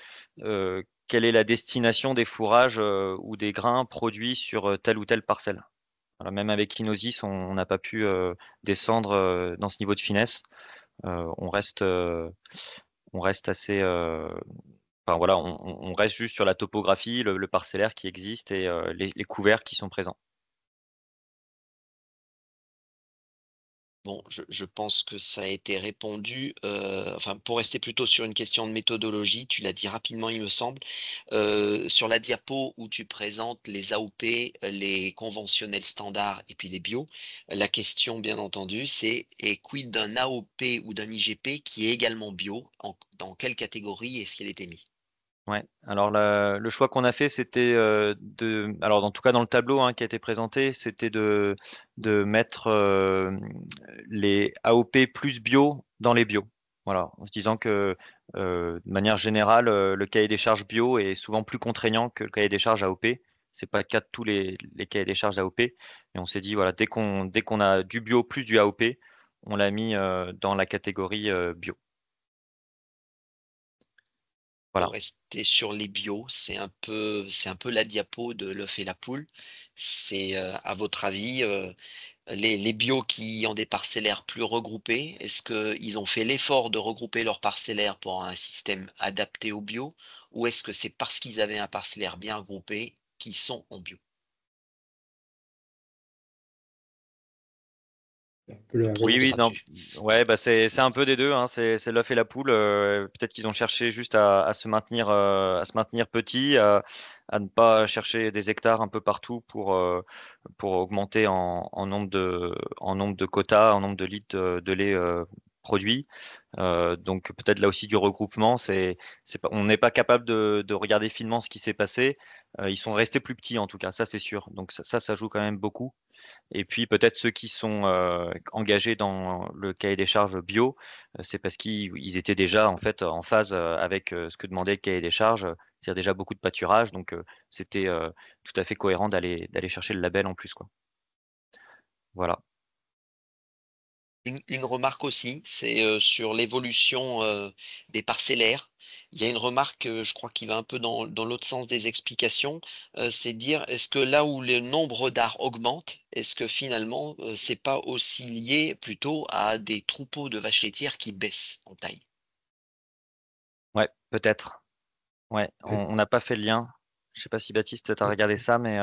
euh, quelle est la destination des fourrages euh, ou des grains produits sur telle ou telle parcelle. Alors, même avec Kinosis, on n'a pas pu descendre dans ce niveau de finesse. on reste, on reste assez, enfin voilà, on, reste juste sur la topographie, le, parcellaire qui existe et les couverts qui sont présents. Bon, je, pense que ça a été répondu. Euh, enfin, pour rester plutôt sur une question de méthodologie, tu l'as dit rapidement, il me semble. Euh, sur la diapo où tu présentes les AOP, les conventionnels standards et puis les bio, la question, bien entendu, c'est et quid d'un AOP ou d'un IGP qui est également bio Dans quelle catégorie est-ce qu'il été mis Ouais. Alors le, choix qu'on a fait, c'était euh, de, alors en tout cas dans le tableau hein, qui a été présenté, c'était de, de mettre euh, les AOP plus bio dans les bio. Voilà, en se disant que euh, de manière générale, le cahier des charges bio est souvent plus contraignant que le cahier des charges AOP. C'est pas le cas de tous les, cahiers des charges AOP. Et on s'est dit voilà, dès qu'on dès qu'on a du bio plus du AOP, on l'a mis dans la catégorie bio. Voilà. Rester sur les bio, c'est un peu, c'est un peu la diapo de l'œuf et la poule. C'est euh, à votre avis, euh, les, les bio qui ont des parcellaires plus regroupés, est-ce qu'ils ont fait l'effort de regrouper leurs parcellaires pour un système adapté au bio, ou est-ce que c'est parce qu'ils avaient un parcellaire bien regroupé qu'ils sont en bio oui, oui, Ouais, bah, c'est un peu des deux. Hein. C'est l'œuf et la poule. Euh, peut-être qu'ils ont cherché juste à, se maintenir, euh, à se maintenir petit, à, ne pas chercher des hectares un peu partout pour, euh, pour augmenter en, nombre de, en nombre de quotas, en nombre de litres de lait produits euh, donc peut-être là aussi du regroupement. C'est, on n'est pas capable de, regarder finement ce qui s'est passé. Euh, ils sont restés plus petits en tout cas, ça c'est sûr. Donc ça, ça, joue quand même beaucoup. Et puis peut-être ceux qui sont euh, engagés dans le cahier des charges bio, c'est parce qu'ils étaient déjà en fait en phase avec ce que demandait le cahier des charges. C'est-à-dire déjà beaucoup de pâturage, donc c'était tout à fait cohérent d'aller, d'aller chercher le label en plus. Quoi. Voilà. Une, remarque aussi, c'est euh, sur l'évolution euh, des parcellaires. Il y a une remarque, euh, je crois, qui va un peu dans, l'autre sens des explications, c'est dire est-ce que là où le nombre d'arts augmente, est-ce que finalement c'est pas aussi lié plutôt à des troupeaux de vaches laitières qui baissent en taille Ouais, peut-être. Ouais, on n'a pas fait le lien. Je ne sais pas si Baptiste, tu as mmh. regardé ça, mais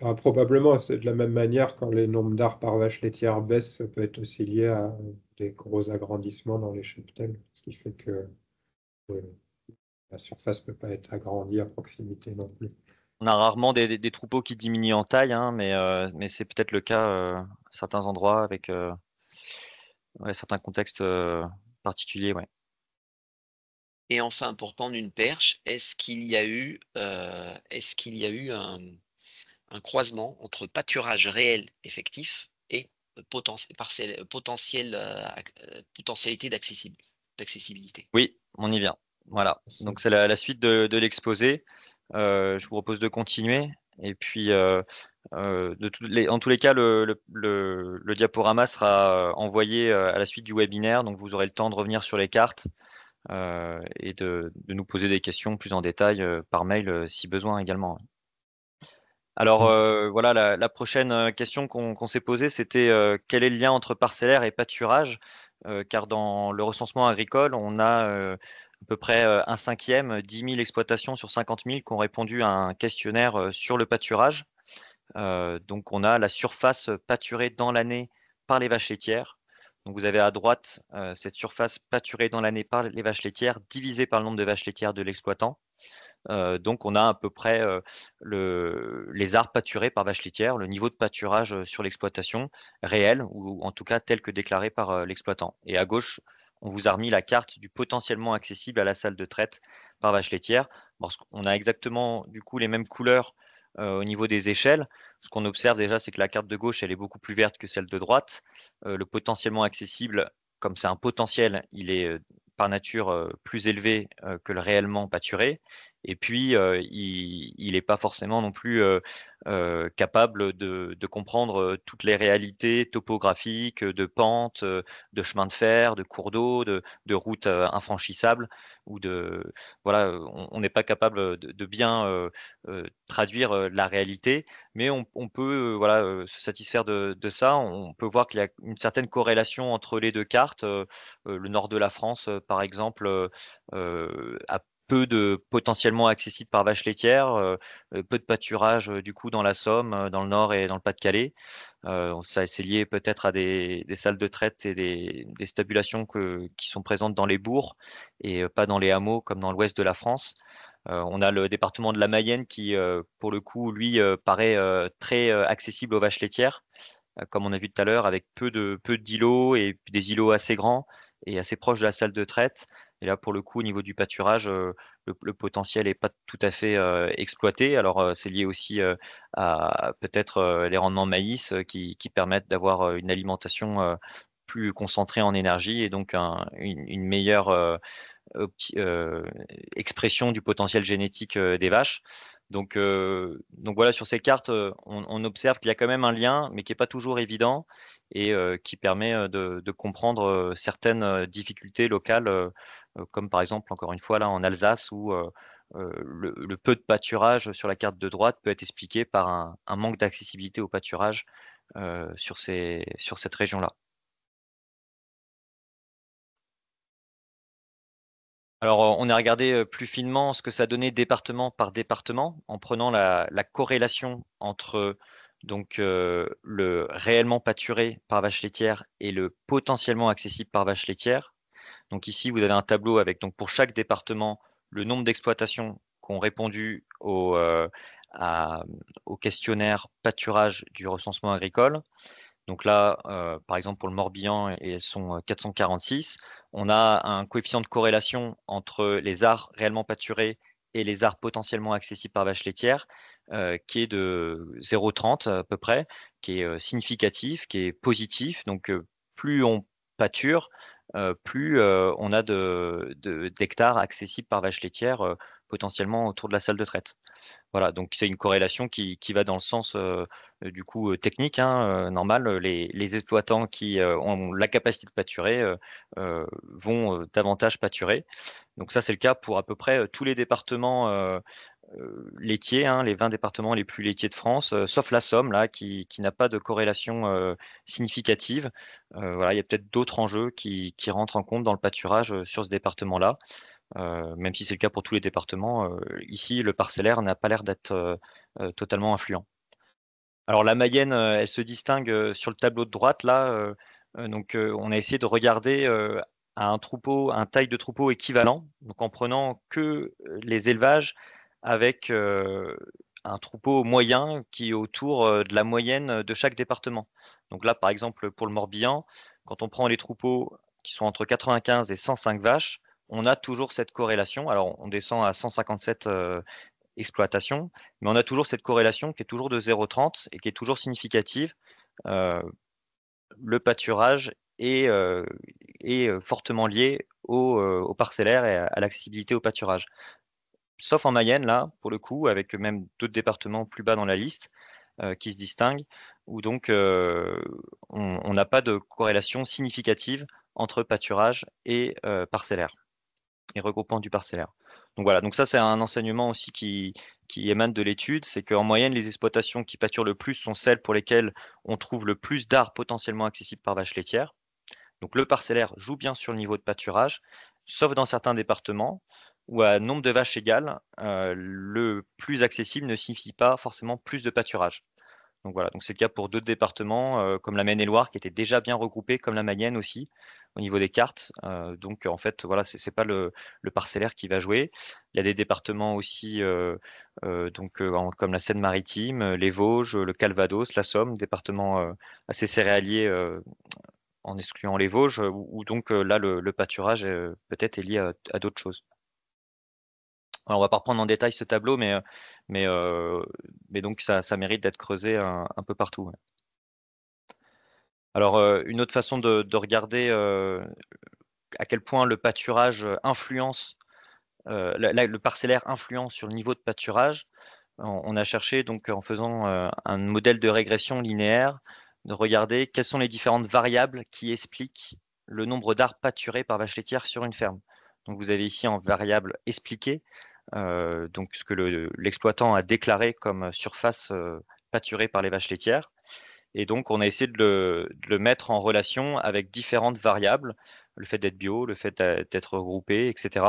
ah, probablement, c'est de la même manière quand les nombres d'arts par vache laitière baissent, ça peut être aussi lié à des gros agrandissements dans les cheptels, ce qui fait que la surface ne peut pas être agrandie à proximité non plus. On a rarement des, troupeaux qui diminuent en taille, hein, euh, mais, c'est peut-être le cas euh, à certains endroits avec euh, certains contextes particuliers. Et enfin, important d'une perche, est-ce qu'il y a eu, est-ce qu'il y a eu un, un croisement entre pâturage réel effectif et euh, potentiel, potentiel euh, euh, potentialité d'accessibilité. Oui, on y vient. Voilà, donc c'est la, suite de, l'exposé. je vous propose de continuer. Et puis, en tous les cas, le, diaporama sera envoyé à la suite du webinaire, donc vous aurez le temps de revenir sur les cartes et de nous poser des questions plus en détail par mail si besoin également. Alors mm. euh, voilà, la, prochaine euh, question qu'on s'est posée, c'était euh, quel est le lien entre parcellaire et pâturage Car dans le recensement agricole, on a à peu près un cinquième, 10 000 exploitations sur 50 000 qui ont répondu à un questionnaire sur le pâturage. donc on a la surface pâturée dans l'année par les vaches laitières. Donc vous avez à droite cette surface pâturée dans l'année par les vaches laitières divisée par le nombre de vaches laitières de l'exploitant donc on a à peu près les arbres pâturés par vache laitière, le niveau de pâturage sur l'exploitation réel, ou en tout cas tel que déclaré par l'exploitant. Et à gauche, on vous a remis la carte du potentiellement accessible à la salle de traite par vache laitière. On a exactement du coup les mêmes couleurs au niveau des échelles. Ce qu'on observe déjà, c'est que la carte de gauche, elle est beaucoup plus verte que celle de droite. le potentiellement accessible, comme c'est un potentiel, il est par nature plus élevé que le réellement pâturé. Et puis, euh, il n'est pas forcément non plus euh, euh, capable de, comprendre toutes les réalités topographiques de pentes, de chemins de fer, de cours d'eau, de, de routes infranchissables. Ou de, voilà, on n'est pas capable de, bien traduire la réalité, mais on, on peut voilà, se satisfaire de, ça. On peut voir qu'il y a une certaine corrélation entre les deux cartes. le nord de la France, par exemple, a peu de potentiellement accessibles par vache laitière, euh, euh, peu de pâturage euh, du coup dans la Somme, dans le Nord et dans le Pas-de-Calais. ça c'est lié peut-être à des, salles de traite et des, des stabulations qui sont présentes dans les bourgs et pas dans les hameaux comme dans l'ouest de la France. on a le département de la Mayenne qui, pour le coup, lui, paraît très accessible aux vaches laitières, comme on a vu tout à l'heure, avec peu de peu d'îlots et des îlots assez grands et assez proches de la salle de traite. Et là, pour le coup, au niveau du pâturage, euh, le, potentiel n'est pas tout à fait euh, exploité. Alors, euh, c'est lié aussi à peut-être les rendements maïs qui, permettent d'avoir une alimentation plus concentrée en énergie et donc une, meilleure expression du potentiel génétique des vaches. Donc, euh, donc voilà, sur ces cartes, euh, on, observe qu'il y a quand même un lien, mais qui n'est pas toujours évident et euh, qui permet de, comprendre certaines difficultés locales, comme par exemple, encore une fois, là en Alsace, où le, peu de pâturage sur la carte de droite peut être expliqué par un, manque d'accessibilité au pâturage sur cette région-là. Alors, euh, on a regardé euh, plus finement ce que ça donnait département par département en prenant la, corrélation entre euh, le réellement pâturé par vache laitière et le potentiellement accessible par vache laitière. Donc ici, vous avez un tableau avec donc pour chaque département le nombre d'exploitations qui ont répondu au, questionnaire pâturage du recensement agricole. Donc là, par exemple, pour le Morbihan, elles sont 446. On a un coefficient de corrélation entre les arts réellement pâturés et les arts potentiellement accessibles par vache laitière, euh, qui est de 0,30 à peu près, qui est euh, significatif, qui est positif. Donc euh, plus on pâture, plus on a d'hectares de, accessibles par vache laitière potentiellement autour de la salle de traite. Voilà, donc c'est une corrélation qui, va dans le sens euh, du coup euh, technique, hein, euh, normal. Les, exploitants qui ont la capacité de pâturer vont davantage pâturer. Donc ça, c'est le cas pour à peu près tous les départements laitiers, hein, les 20 départements les plus laitiers de France, sauf la Somme, là, qui, n'a pas de corrélation significative. voilà, il y a peut-être d'autres enjeux qui, rentrent en compte dans le pâturage sur ce département-là. Euh, même si c'est le cas pour tous les départements, euh, ici, le parcellaire n'a pas l'air d'être euh, totalement influent. Alors la Mayenne, elle se distingue sur le tableau de droite, là. on a essayé de regarder à un troupeau, un taille de troupeau équivalent, donc en prenant que les élevages avec un troupeau moyen qui est autour de la moyenne de chaque département. Donc là, par exemple, pour le Morbihan, quand on prend les troupeaux qui sont entre 95 et 105 vaches, on a toujours cette corrélation. Alors, on descend à 157 euh, exploitations, mais on a toujours cette corrélation qui est toujours de 0,30 et qui est toujours significative. Euh, le pâturage est, euh, fortement lié au, parcellaire et à, à l'accessibilité au pâturage. Sauf en Mayenne, là, pour le coup, avec même d'autres départements plus bas dans la liste qui se distinguent, où donc on n'a pas de corrélation significative entre pâturage et parcellaire et regroupant du parcellaire. Donc voilà, donc ça c'est un enseignement aussi qui, émane de l'étude, c'est qu'en moyenne, les exploitations qui pâturent le plus sont celles pour lesquelles on trouve le plus d'art potentiellement accessible par vache laitière. Donc le parcellaire joue bien sur le niveau de pâturage, sauf dans certains départements où à nombre de vaches égales, euh, le plus accessible ne signifie pas forcément plus de pâturage. Donc voilà, donc c'est le cas pour d'autres départements euh, comme la Maine-et-Loire qui étaient déjà bien regroupés, comme la Mayenne aussi au niveau des cartes. Euh, donc euh, en fait, voilà, c'est pas le, parcellaire qui va jouer. Il y a des départements aussi, donc comme la Seine-Maritime, les Vosges, le Calvados, la Somme, départements assez céréaliers en excluant les Vosges, où, donc là le, pâturage peut-être est lié à d'autres choses. On on va pas reprendre en détail ce tableau, mais, euh, euh, mais, donc ça, mérite d'être creusé un, peu partout. Alors, euh, une autre façon de, regarder à quel point le pâturage influence, le parcellaire influence sur le niveau de pâturage, on, a cherché donc en faisant un modèle de régression linéaire de regarder quelles sont les différentes variables qui expliquent le nombre d'arbres pâturés par vache laitière sur une ferme. Donc vous avez ici en variable expliquée euh, donc ce que l'exploitant a déclaré comme surface euh, pâturée par les vaches laitières. Et donc, on a essayé de le, mettre en relation avec différentes variables, le fait d'être bio, le fait d'être regroupé, etc.,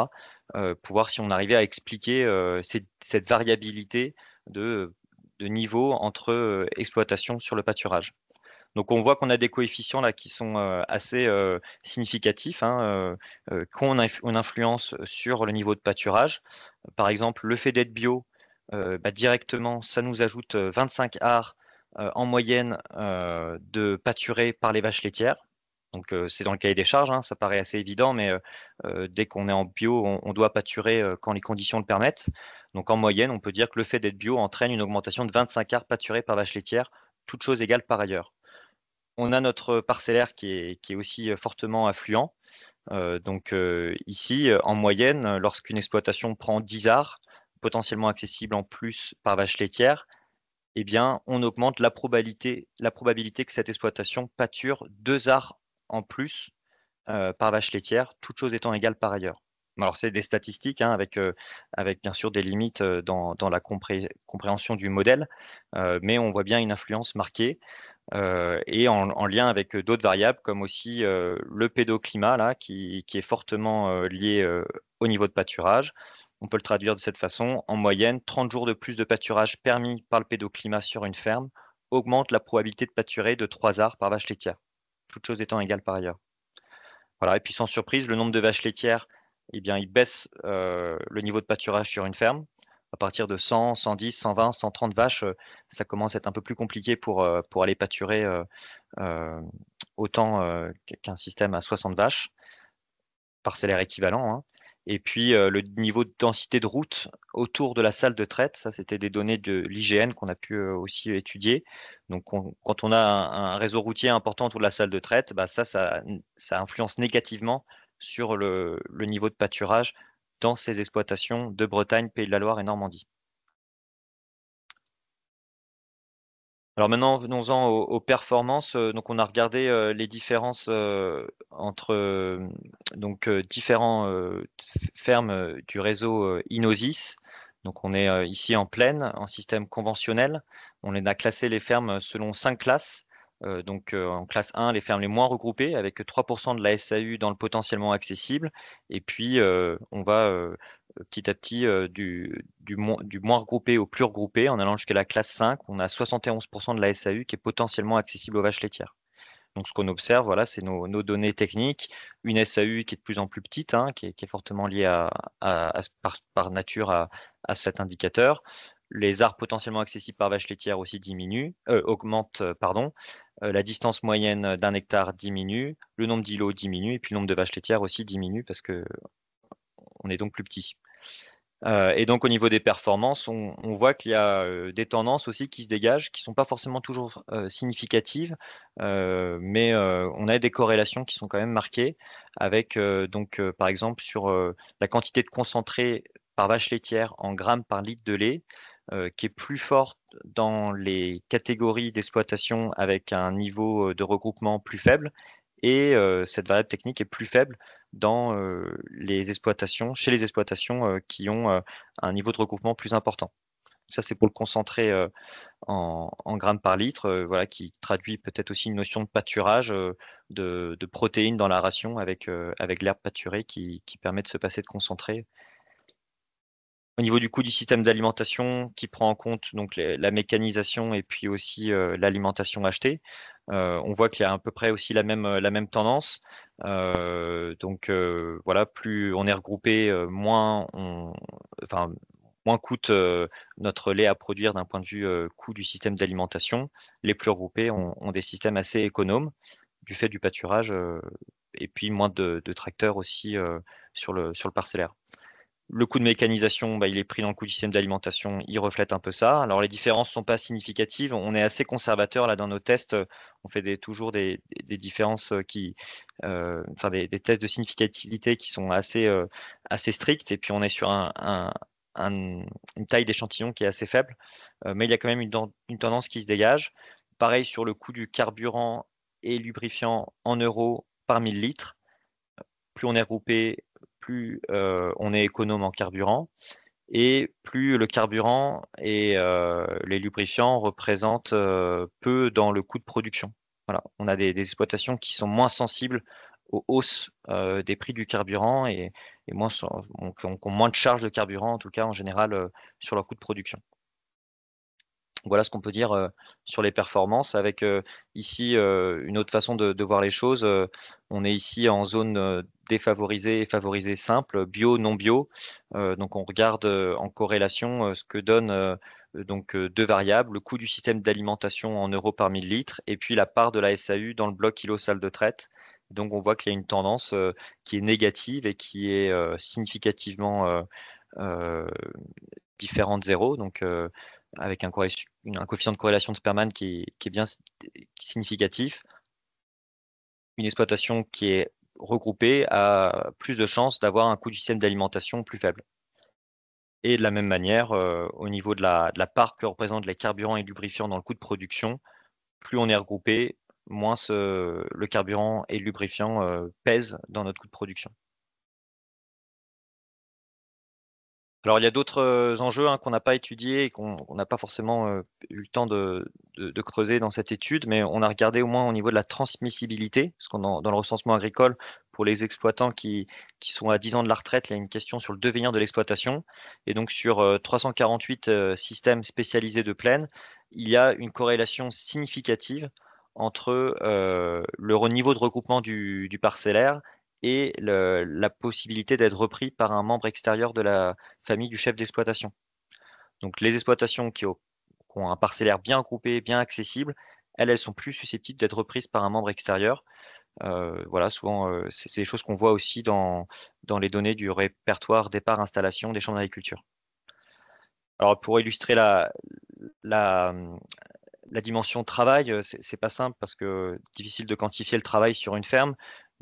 euh, pour voir si on arrivait à expliquer cette, variabilité de, de, niveau entre exploitation sur le pâturage. Donc on voit qu'on a des coefficients là qui sont euh, assez euh, significatifs, hein, euh, qu'on une influence sur le niveau de pâturage. Par exemple, le fait d'être bio, bah, directement, ça nous ajoute 25 arts en moyenne de pâturés par les vaches laitières. Donc c'est dans le cahier des charges, hein, ça paraît assez évident, mais dès qu'on est en bio, on, doit pâturer quand les conditions le permettent. Donc en moyenne, on peut dire que le fait d'être bio entraîne une augmentation de 25 arts pâturés par vache laitière, toutes choses égales par ailleurs on a notre parcellaire qui est, aussi euh, fortement affluent. Euh, donc euh, ici, en moyenne, lorsqu'une exploitation prend 10 arts, potentiellement accessibles en plus par vache laitière, eh bien, on augmente la probabilité, que cette exploitation pâture 2 arts en plus par vache laitière, toutes choses étant égales par ailleurs. Alors, c'est des statistiques hein, avec, euh, avec bien sûr des limites euh, dans, la compréhension du modèle, euh, mais on voit bien une influence marquée et en, lien avec d'autres variables comme aussi le pédoclimat là, qui, est fortement lié au niveau de pâturage. On peut le traduire de cette façon. En moyenne, 30 jours de plus de pâturage permis par le pédoclimat sur une ferme augmente la probabilité de pâturer de 3 arts par vache laitière, toutes choses étant égales par ailleurs. Voilà, et puis sans surprise, le nombre de vaches laitières eh bien, ils baissent euh, le niveau de pâturage sur une ferme. À partir de 100, 110, 120, 130 vaches, euh, ça commence à être un peu plus compliqué pour, euh, pour aller pâturer autant qu'un système à 60 vaches, parcellaire équivalent. Hein. Et puis le niveau de densité de route autour de la salle de traite, ça c'était des données de l'IGN qu'on a pu aussi étudier. Donc quand on a un, réseau routier important autour de la salle de traite, bah, ça, ça, influence négativement sur le, niveau de pâturage dans ces exploitations de Bretagne, Pays de la Loire et Normandie. Alors maintenant, venons-en aux, performances. Euh, donc, on a regardé euh, les différences euh, entre différents fermes du réseau Inosis. Donc, on est ici en plaine, en système conventionnel. On a classé les fermes selon cinq classes euh, donc euh, en classe 1, les fermes les moins regroupées, avec 3% de la SAU dans le potentiellement accessible. Et puis, euh, on va petit à petit du, du, moins regroupé au plus regroupé, en allant jusqu'à la classe 5, on a 71% de la SAU qui est potentiellement accessible aux vaches laitières. Donc ce qu'on observe, voilà, c'est nos, données techniques, une SAU qui est de plus en plus petite, hein, qui, est, fortement liée à, par, nature à, cet indicateur, les arbres potentiellement accessibles par vache laitière aussi diminuent, euh, augmentent, euh, pardon. Euh, la distance moyenne d'un hectare diminue, le nombre d'îlots diminue, et puis le nombre de vaches laitières aussi diminue parce qu'on est donc plus petit. et donc au niveau des performances, on, voit qu'il y a des tendances aussi qui se dégagent, qui ne sont pas forcément toujours significatives, mais on a des corrélations qui sont quand même marquées avec donc par exemple sur la quantité de concentré par vache laitière en grammes par litre de lait, euh, qui est plus forte dans les catégories d'exploitation avec un niveau euh, de regroupement plus faible. Et euh, cette variable technique est plus faible dans les exploitations, chez les exploitations qui ont un niveau de regroupement plus important. Ça, c'est pour le concentrer en, grammes par litre, qui traduit peut-être aussi une notion de pâturage, de, protéines dans la ration avec, l'herbe pâturée qui, qui, permet de se passer de concentré au niveau du coût du système d'alimentation qui prend en compte donc la mécanisation et puis aussi euh, l'alimentation achetée. Euh, on voit qu'il y a à peu près aussi la même, la même tendance. Euh, donc voilà, plus on est regroupé, moins moins coûte notre lait à produire d'un point de vue coût du système d'alimentation. Les plus regroupés ont, des systèmes assez économes du fait du pâturage et puis moins de, tracteurs aussi sur, sur le parcellaire. Le coût de mécanisation, bah, il est pris dans le coût du système d'alimentation, il reflète un peu ça. Alors les différences ne sont pas significatives, on est assez conservateur là dans nos tests, on fait des, toujours des, différences euh, qui, euh, enfin des, tests de significativité qui sont assez, euh, stricts et puis on est sur une taille d'échantillon qui est assez faible, mais il y a quand même une, tendance qui se dégage. Pareil sur le coût du carburant et lubrifiant en euros par 1000 litres. Plus on est groupé, plus euh, on est économe en carburant et plus le carburant et euh, les lubrifiants représentent euh, peu dans le coût de production. Voilà. On a des, exploitations qui sont moins sensibles aux hausses des prix du carburant et, moins, ont, moins de charges de carburant, en tout cas en général, sur leur coût de production. Voilà ce qu'on peut dire euh, sur les performances. Avec euh, ici euh, une autre façon de, voir les choses. on est ici en zone défavorisée et favorisée simple, bio, non bio. donc on regarde en corrélation ce que donnent donc, deux variables, le coût du système d'alimentation en euros par litres et puis la part de la SAU dans le bloc kilo salle de traite. Donc on voit qu'il y a une tendance qui est négative et qui est significativement différente de zéro. Donc avec un, coefficient de corrélation de Sperman qui, est bien significatif, une exploitation qui est regroupée a plus de chances d'avoir un coût du système d'alimentation plus faible. Et de la même manière, euh, au niveau de la, part que représentent les carburants et lubrifiants dans le coût de production, plus on est regroupé, moins le carburant et le lubrifiant euh, pèsent dans notre coût de production. Alors il y a d'autres euh, enjeux hein, qu'on n'a pas étudiés et qu'on n'a pas forcément euh, eu le temps de, creuser dans cette étude, mais on a regardé au moins au niveau de la transmissibilité, parce qu'on dans le recensement agricole, pour les exploitants qui, sont à 10 ans de la retraite, il y a une question sur le devenir de l'exploitation. Et donc sur 348 euh, systèmes spécialisés de plaine, il y a une corrélation significative entre le niveau de regroupement du, du parcellaire et la possibilité d'être repris par un membre extérieur de la famille du chef d'exploitation. Donc les exploitations qui ont, un parcellaire bien groupé, bien accessible, elles, elles sont plus susceptibles d'être reprises par un membre extérieur. Euh, voilà, souvent, euh, c'est des choses qu'on voit aussi dans, les données du répertoire départ-installation des chambres d'agriculture. Alors, pour illustrer la, la, la dimension travail, euh, c'est pas simple parce que difficile de quantifier le travail sur une ferme.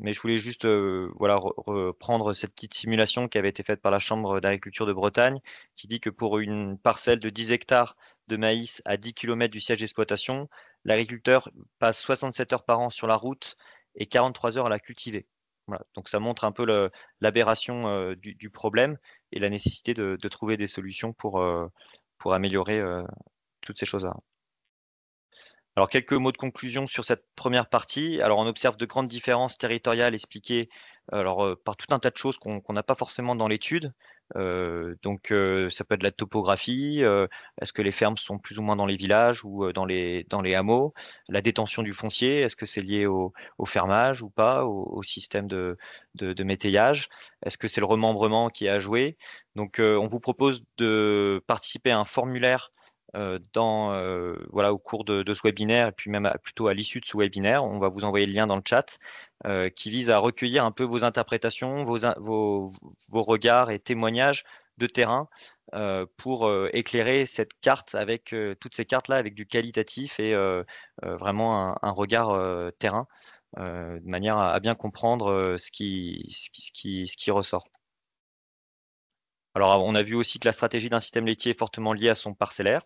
Mais je voulais juste euh, voilà, reprendre cette petite simulation qui avait été faite par la Chambre d'agriculture de Bretagne, qui dit que pour une parcelle de 10 hectares de maïs à 10 km du siège d'exploitation, l'agriculteur passe 67 heures par an sur la route et 43 heures à la cultiver. Voilà. Donc ça montre un peu l'aberration euh, du, problème et la nécessité de, trouver des solutions pour, euh, pour améliorer toutes ces choses-là. Alors, quelques mots de conclusion sur cette première partie. Alors, on observe de grandes différences territoriales expliquées euh, alors, euh, par tout un tas de choses qu'on n'a pas forcément dans l'étude. Euh, donc, ça peut être la topographie, est-ce que les fermes sont plus ou moins dans les villages ou dans, les, dans les hameaux La détention du foncier, est-ce que c'est lié au, fermage ou pas, au, système de, de, métayage Est-ce que c'est le remembrement qui est à jouer Donc, on vous propose de participer à un formulaire euh, euh, au cours de, ce webinaire, et puis même plutôt à l'issue de ce webinaire. On va vous envoyer le lien dans le chat euh, qui vise à recueillir un peu vos interprétations, vos, regards et témoignages de terrain pour éclairer cette carte avec toutes ces cartes là avec du qualitatif et vraiment un, regard terrain de manière à, bien comprendre ce qui, ce, qui, ressort. Alors on a vu aussi que la stratégie d'un système laitier est fortement liée à son parcellaire,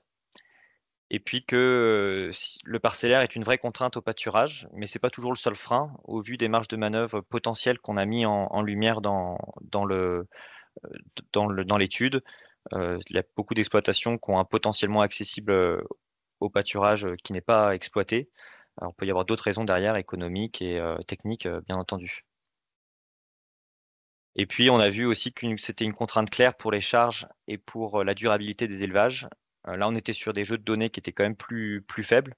et puis que le parcellaire est une vraie contrainte au pâturage, mais ce n'est pas toujours le seul frein au vu des marges de manœuvre potentielles qu'on a mis en, lumière dans, euh, l'étude. Euh, il y a beaucoup d'exploitations qui ont un potentiellement accessible euh, au pâturage qui n'est pas exploité. Alors, il peut y avoir d'autres raisons derrière, économiques et techniques, bien entendu. Et puis, on a vu aussi que c'était une contrainte claire pour les charges et pour la durabilité des élevages, euh, là, on était sur des jeux de données qui étaient quand même plus, plus faibles,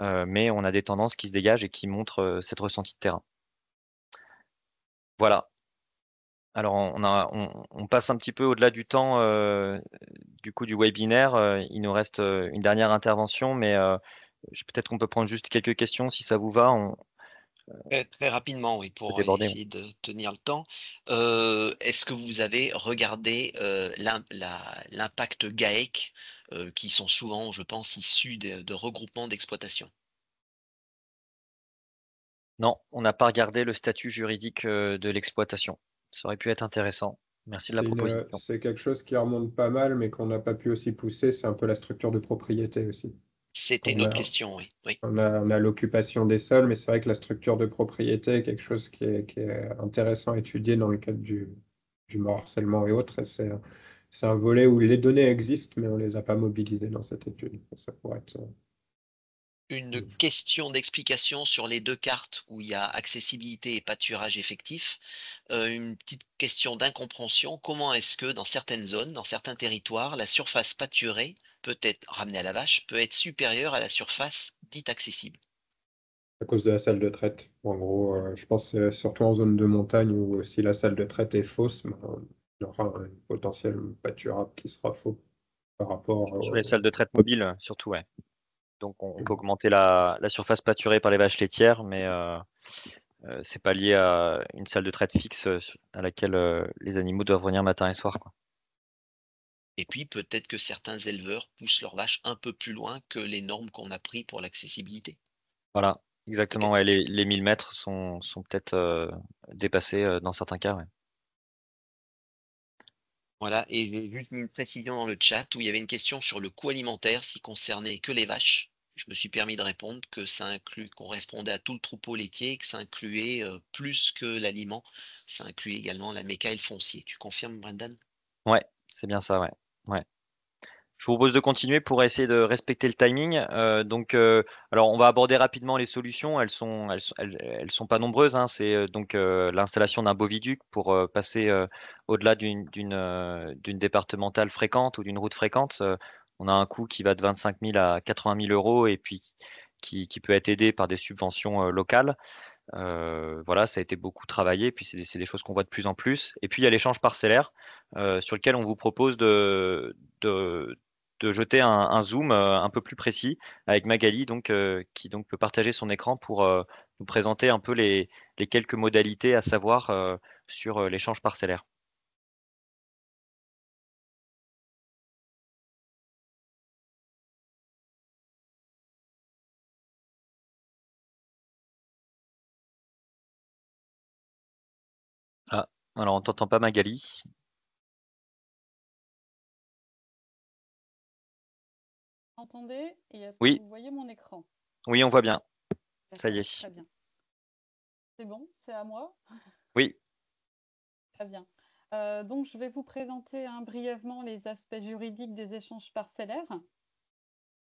euh, mais on a des tendances qui se dégagent et qui montrent euh, cette ressentie de terrain. Voilà. Alors, on, passe un petit peu au-delà du temps du coup du webinaire. il nous reste une dernière intervention, mais peut-être qu'on peut prendre juste quelques questions si ça vous va. Euh, très, rapidement, oui, pour essayer de tenir le temps. Euh, est-ce que vous avez regardé euh, l'impact GAEC, qui sont souvent, je pense, issus de, de regroupements d'exploitation Non, on n'a pas regardé le statut juridique de l'exploitation. Ça aurait pu être intéressant. Merci de la proposition. C'est quelque chose qui remonte pas mal, mais qu'on n'a pas pu aussi pousser. C'est un peu la structure de propriété aussi. C'était autre question, oui. On a, l'occupation des sols, mais c'est vrai que la structure de propriété est quelque chose qui est, intéressant à étudier dans le cadre du, morcellement et autres. c'est, un volet où les données existent, mais on ne les a pas mobilisées dans cette étude. Euh, une question d'explication sur les deux cartes où il y a accessibilité et pâturage effectif. Euh, une petite question d'incompréhension. Comment est-ce que dans certaines zones, dans certains territoires, la surface pâturée peut être ramené à la vache peut être supérieur à la surface dite accessible. À cause de la salle de traite. En gros, euh, je pense euh, surtout en zone de montagne où euh, si la salle de traite est fausse, ben, il y aura un potentiel pâturable qui sera faux par rapport. Sur les salles de traite mobiles, surtout, ouais. Donc on peut mm. augmenter la, surface pâturée par les vaches laitières, mais euh, c'est pas lié à une salle de traite fixe à laquelle les animaux doivent venir matin et soir. Quoi. Et puis peut-être que certains éleveurs poussent leurs vaches un peu plus loin que les normes qu'on a prises pour l'accessibilité. Voilà, exactement. les, 1000 mètres sont, peut-être euh, dépassés euh, dans certains cas. Voilà, et j'ai juste mis une précision dans le chat où il y avait une question sur le coût alimentaire, si concernait que les vaches. Je me suis permis de répondre que ça inclut, correspondait à tout le troupeau laitier et que ça incluait euh, plus que l'aliment. Ça incluait également la méca et le foncier. Tu confirmes, Brendan Ouais, c'est bien ça, ouais. Ouais. Je vous propose de continuer pour essayer de respecter le timing. Euh, donc, euh, alors on va aborder rapidement les solutions. Elles sont, elles, sont pas nombreuses. Hein. C'est euh, donc l'installation d'un boviduc pour passer au-delà d'une départementale fréquente ou d'une route fréquente. on a un coût qui va de 25 000 à 80 000 euros et puis qui, qui peut être aidé par des subventions locales voilà, ça a été beaucoup travaillé, puis c'est des, choses qu'on voit de plus en plus. Et puis il y a l'échange parcellaire sur lequel on vous propose de, de, jeter un, zoom un peu plus précis avec Magali, donc, qui donc peut partager son écran pour nous présenter un peu les, les quelques modalités à savoir sur l'échange parcellaire. Alors, on t'entend pas, Magali. Entendez et oui. vous voyez mon écran Oui, on voit bien. Ça y est. Très bien. C'est bon, c'est à moi Oui. Très bien. Euh, donc, je vais vous présenter hein, brièvement les aspects juridiques des échanges parcellaires.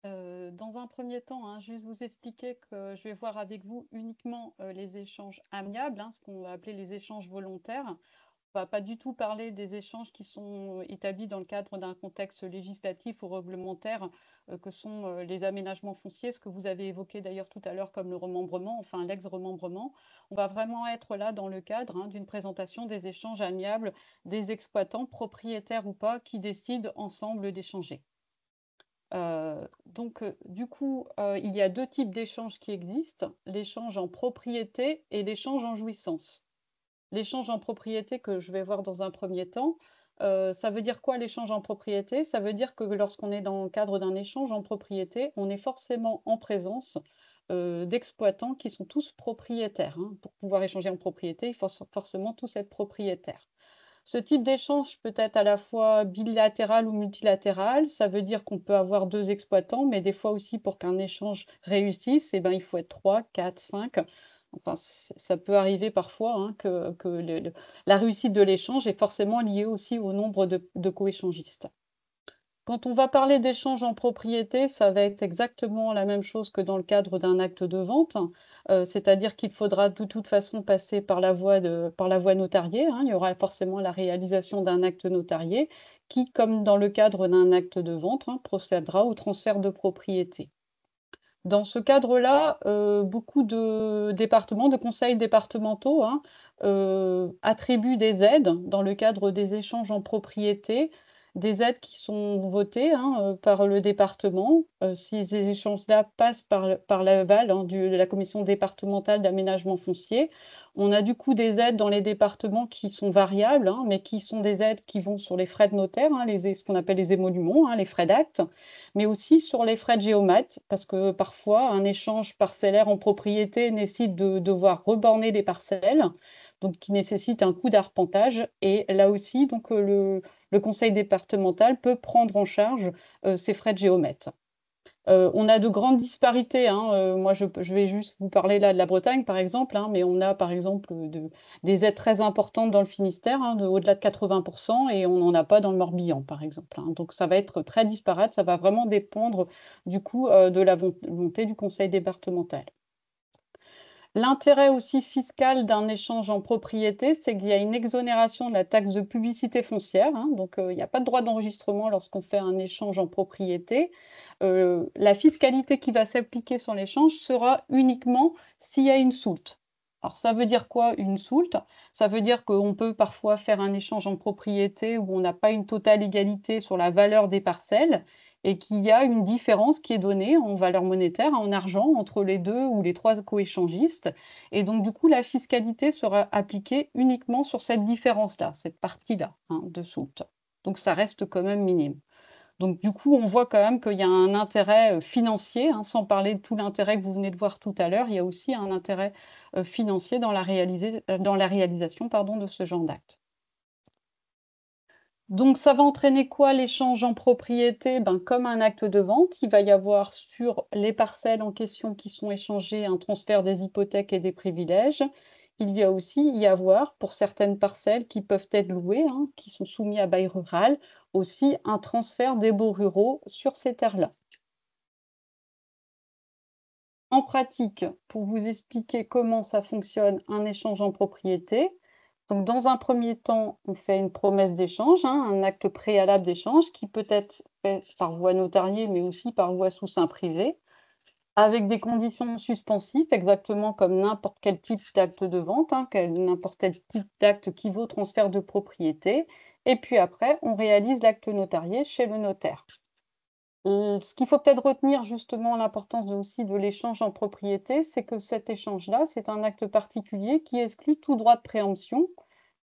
Euh, dans un premier temps, hein, juste vous expliquer que je vais voir avec vous uniquement euh, les échanges amiables, hein, ce qu'on va appeler les échanges volontaires. On ne va pas du tout parler des échanges qui sont euh, établis dans le cadre d'un contexte législatif ou réglementaire, que sont les aménagements fonciers, ce que vous avez évoqué d'ailleurs tout à l'heure comme le remembrement, enfin l'ex-remembrement. On va vraiment être là dans le cadre hein, d'une présentation des échanges amiables des exploitants, propriétaires ou pas, qui décident ensemble d'échanger. Euh, donc, euh, du coup, euh, il y a deux types d'échanges qui existent, l'échange en propriété et l'échange en jouissance. L'échange en propriété que je vais voir dans un premier temps, ça veut dire quoi l'échange en propriété Ça veut dire que lorsqu'on est dans le cadre d'un échange en propriété, on est forcément en présence d'exploitants qui sont tous propriétaires. Hein. Pour pouvoir échanger en propriété, il faut forcément tous être propriétaires. Ce type d'échange peut être à la fois bilatéral ou multilatéral. Ça veut dire qu'on peut avoir deux exploitants, mais des fois aussi pour qu'un échange réussisse, eh ben, il faut être trois, quatre, cinq. Enfin, ça peut arriver parfois hein, que, la réussite de l'échange est forcément liée aussi au nombre de, de échangistes quand on va parler d'échange en propriété, ça va être exactement la même chose que dans le cadre d'un acte de vente, euh, c'est-à-dire qu'il faudra de toute façon passer par la voie, notariée. Hein. il y aura forcément la réalisation d'un acte notarié qui, comme dans le cadre d'un acte de vente, hein, procédera au transfert de propriété. Dans ce cadre-là, euh, beaucoup de départements, de conseils départementaux hein, euh, attribuent des aides dans le cadre des échanges en propriété des aides qui sont votées hein, euh, par le département. Euh, si ces échanges-là passent par, par l'aval hein, de la commission départementale d'aménagement foncier, on a du coup des aides dans les départements qui sont variables, hein, mais qui sont des aides qui vont sur les frais de notaire, ce qu'on appelle les émoluments, les frais d'acte, mais aussi sur les frais de géomate, parce que parfois un échange parcellaire en propriété nécessite de devoir reborner des parcelles donc qui nécessite un coup d'arpentage. Et là aussi, donc euh, le, le conseil départemental peut prendre en charge euh, ces frais de géomètre. Euh, on a de grandes disparités. Hein, euh, moi, je, vais juste vous parler là de la Bretagne, par exemple, hein, mais on a, par exemple, des aides très importantes dans le Finistère, hein, au-delà de 80%, et on n'en a pas dans le Morbihan, par exemple. Donc, ça va être très disparate. Ça va vraiment dépendre, du coup, de la volonté du conseil départemental. L'intérêt aussi fiscal d'un échange en propriété, c'est qu'il y a une exonération de la taxe de publicité foncière. Hein. donc, euh, il n'y a pas de droit d'enregistrement lorsqu'on fait un échange en propriété. Euh, la fiscalité qui va s'appliquer sur l'échange sera uniquement s'il y a une soult. Alors, ça veut dire quoi une soult Ça veut dire qu'on peut parfois faire un échange en propriété où on n'a pas une totale égalité sur la valeur des parcelles et qu'il y a une différence qui est donnée en valeur monétaire, en argent, entre les deux ou les trois coéchangistes. Et donc, du coup, la fiscalité sera appliquée uniquement sur cette différence-là, cette partie-là hein, de soute. Donc, ça reste quand même minime. Donc, du coup, on voit quand même qu'il y a un intérêt euh, financier, hein, sans parler de tout l'intérêt que vous venez de voir tout à l'heure, il y a aussi un intérêt euh, financier dans la, euh, dans la réalisation pardon, de ce genre d'acte. Donc, ça va entraîner quoi l'échange en propriété ben, Comme un acte de vente, il va y avoir sur les parcelles en question qui sont échangées un transfert des hypothèques et des privilèges. Il va aussi y avoir, pour certaines parcelles qui peuvent être louées, hein, qui sont soumises à bail rural, aussi un transfert des baux ruraux sur ces terres-là. En pratique, pour vous expliquer comment ça fonctionne un échange en propriété, donc, dans un premier temps, on fait une promesse d'échange, hein, un acte préalable d'échange qui peut être fait par voie notariée, mais aussi par voie sous seing privé, avec des conditions suspensives, exactement comme n'importe quel type d'acte de vente, hein, n'importe quel type d'acte qui vaut transfert de propriété. Et puis après, on réalise l'acte notarié chez le notaire. Euh, ce qu'il faut peut-être retenir justement l'importance aussi de l'échange en propriété, c'est que cet échange-là, c'est un acte particulier qui exclut tout droit de préemption.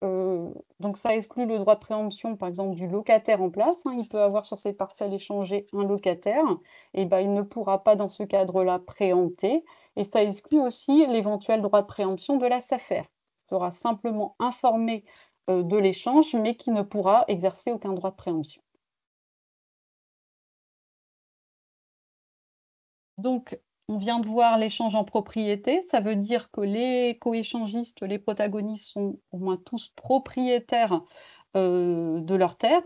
Euh, donc ça exclut le droit de préemption, par exemple, du locataire en place. Hein. Il peut avoir sur ses parcelles échangées un locataire. Et eh ben, il ne pourra pas, dans ce cadre-là, préempter. Et ça exclut aussi l'éventuel droit de préemption de la SAFER. Il sera simplement informé euh, de l'échange, mais qui ne pourra exercer aucun droit de préemption. Donc, on vient de voir l'échange en propriété. Ça veut dire que les coéchangistes, les protagonistes sont au moins tous propriétaires euh, de leur terre.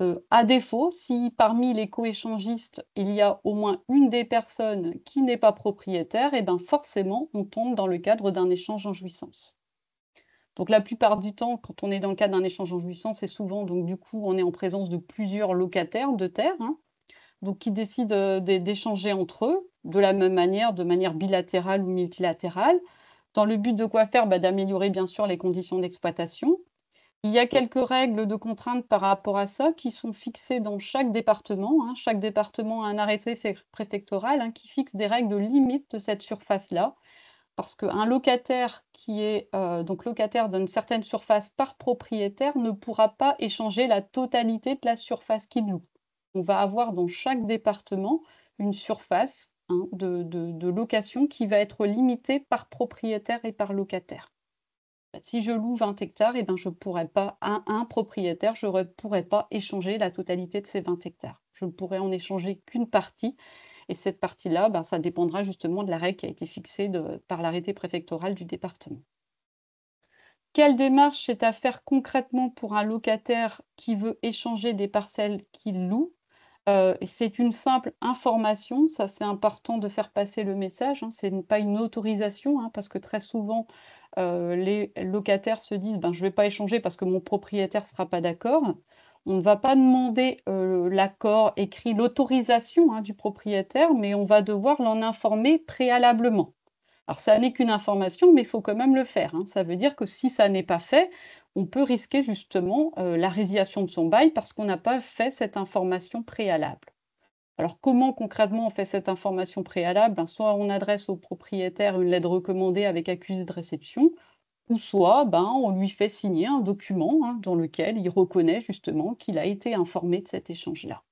Euh, à défaut, si parmi les coéchangistes, il y a au moins une des personnes qui n'est pas propriétaire, et eh ben forcément, on tombe dans le cadre d'un échange en jouissance. Donc la plupart du temps, quand on est dans le cadre d'un échange en jouissance, c'est souvent, donc du coup, on est en présence de plusieurs locataires de terres. Hein donc qui décident euh, d'échanger entre eux de la même manière, de manière bilatérale ou multilatérale, dans le but de quoi faire bah, D'améliorer bien sûr les conditions d'exploitation. Il y a quelques règles de contraintes par rapport à ça qui sont fixées dans chaque département. Hein. Chaque département a un arrêté préfectoral hein, qui fixe des règles limites de cette surface-là. Parce qu'un locataire qui est euh, donc locataire d'une certaine surface par propriétaire ne pourra pas échanger la totalité de la surface qu'il loue on va avoir dans chaque département une surface hein, de, location qui va être limitée par propriétaire et par locataire. Si je loue 20 hectares, et eh ben je pourrais pas, à un propriétaire, je ne pourrais pas échanger la totalité de ces 20 hectares. Je ne pourrais en échanger qu'une partie. Et cette partie-là, ben, ça dépendra justement de la règle qui a été fixée par l'arrêté préfectoral du département. Quelle démarche est à faire concrètement pour un locataire qui veut échanger des parcelles qu'il loue euh, c'est une simple information, ça c'est important de faire passer le message, Ce hein. c'est pas une autorisation, hein, parce que très souvent euh, les locataires se disent ben, je ne vais pas échanger parce que mon propriétaire ne sera pas d'accord. On ne va pas demander euh, l'accord écrit, l'autorisation hein, du propriétaire, mais on va devoir l'en informer préalablement. Alors ça n'est qu'une information, mais il faut quand même le faire. Hein. Ça veut dire que si ça n'est pas fait, on peut risquer justement euh, la résiliation de son bail parce qu'on n'a pas fait cette information préalable. Alors comment concrètement on fait cette information préalable ben, Soit on adresse au propriétaire une lettre recommandée avec accusé de réception, ou soit ben, on lui fait signer un document hein, dans lequel il reconnaît justement qu'il a été informé de cet échange-là.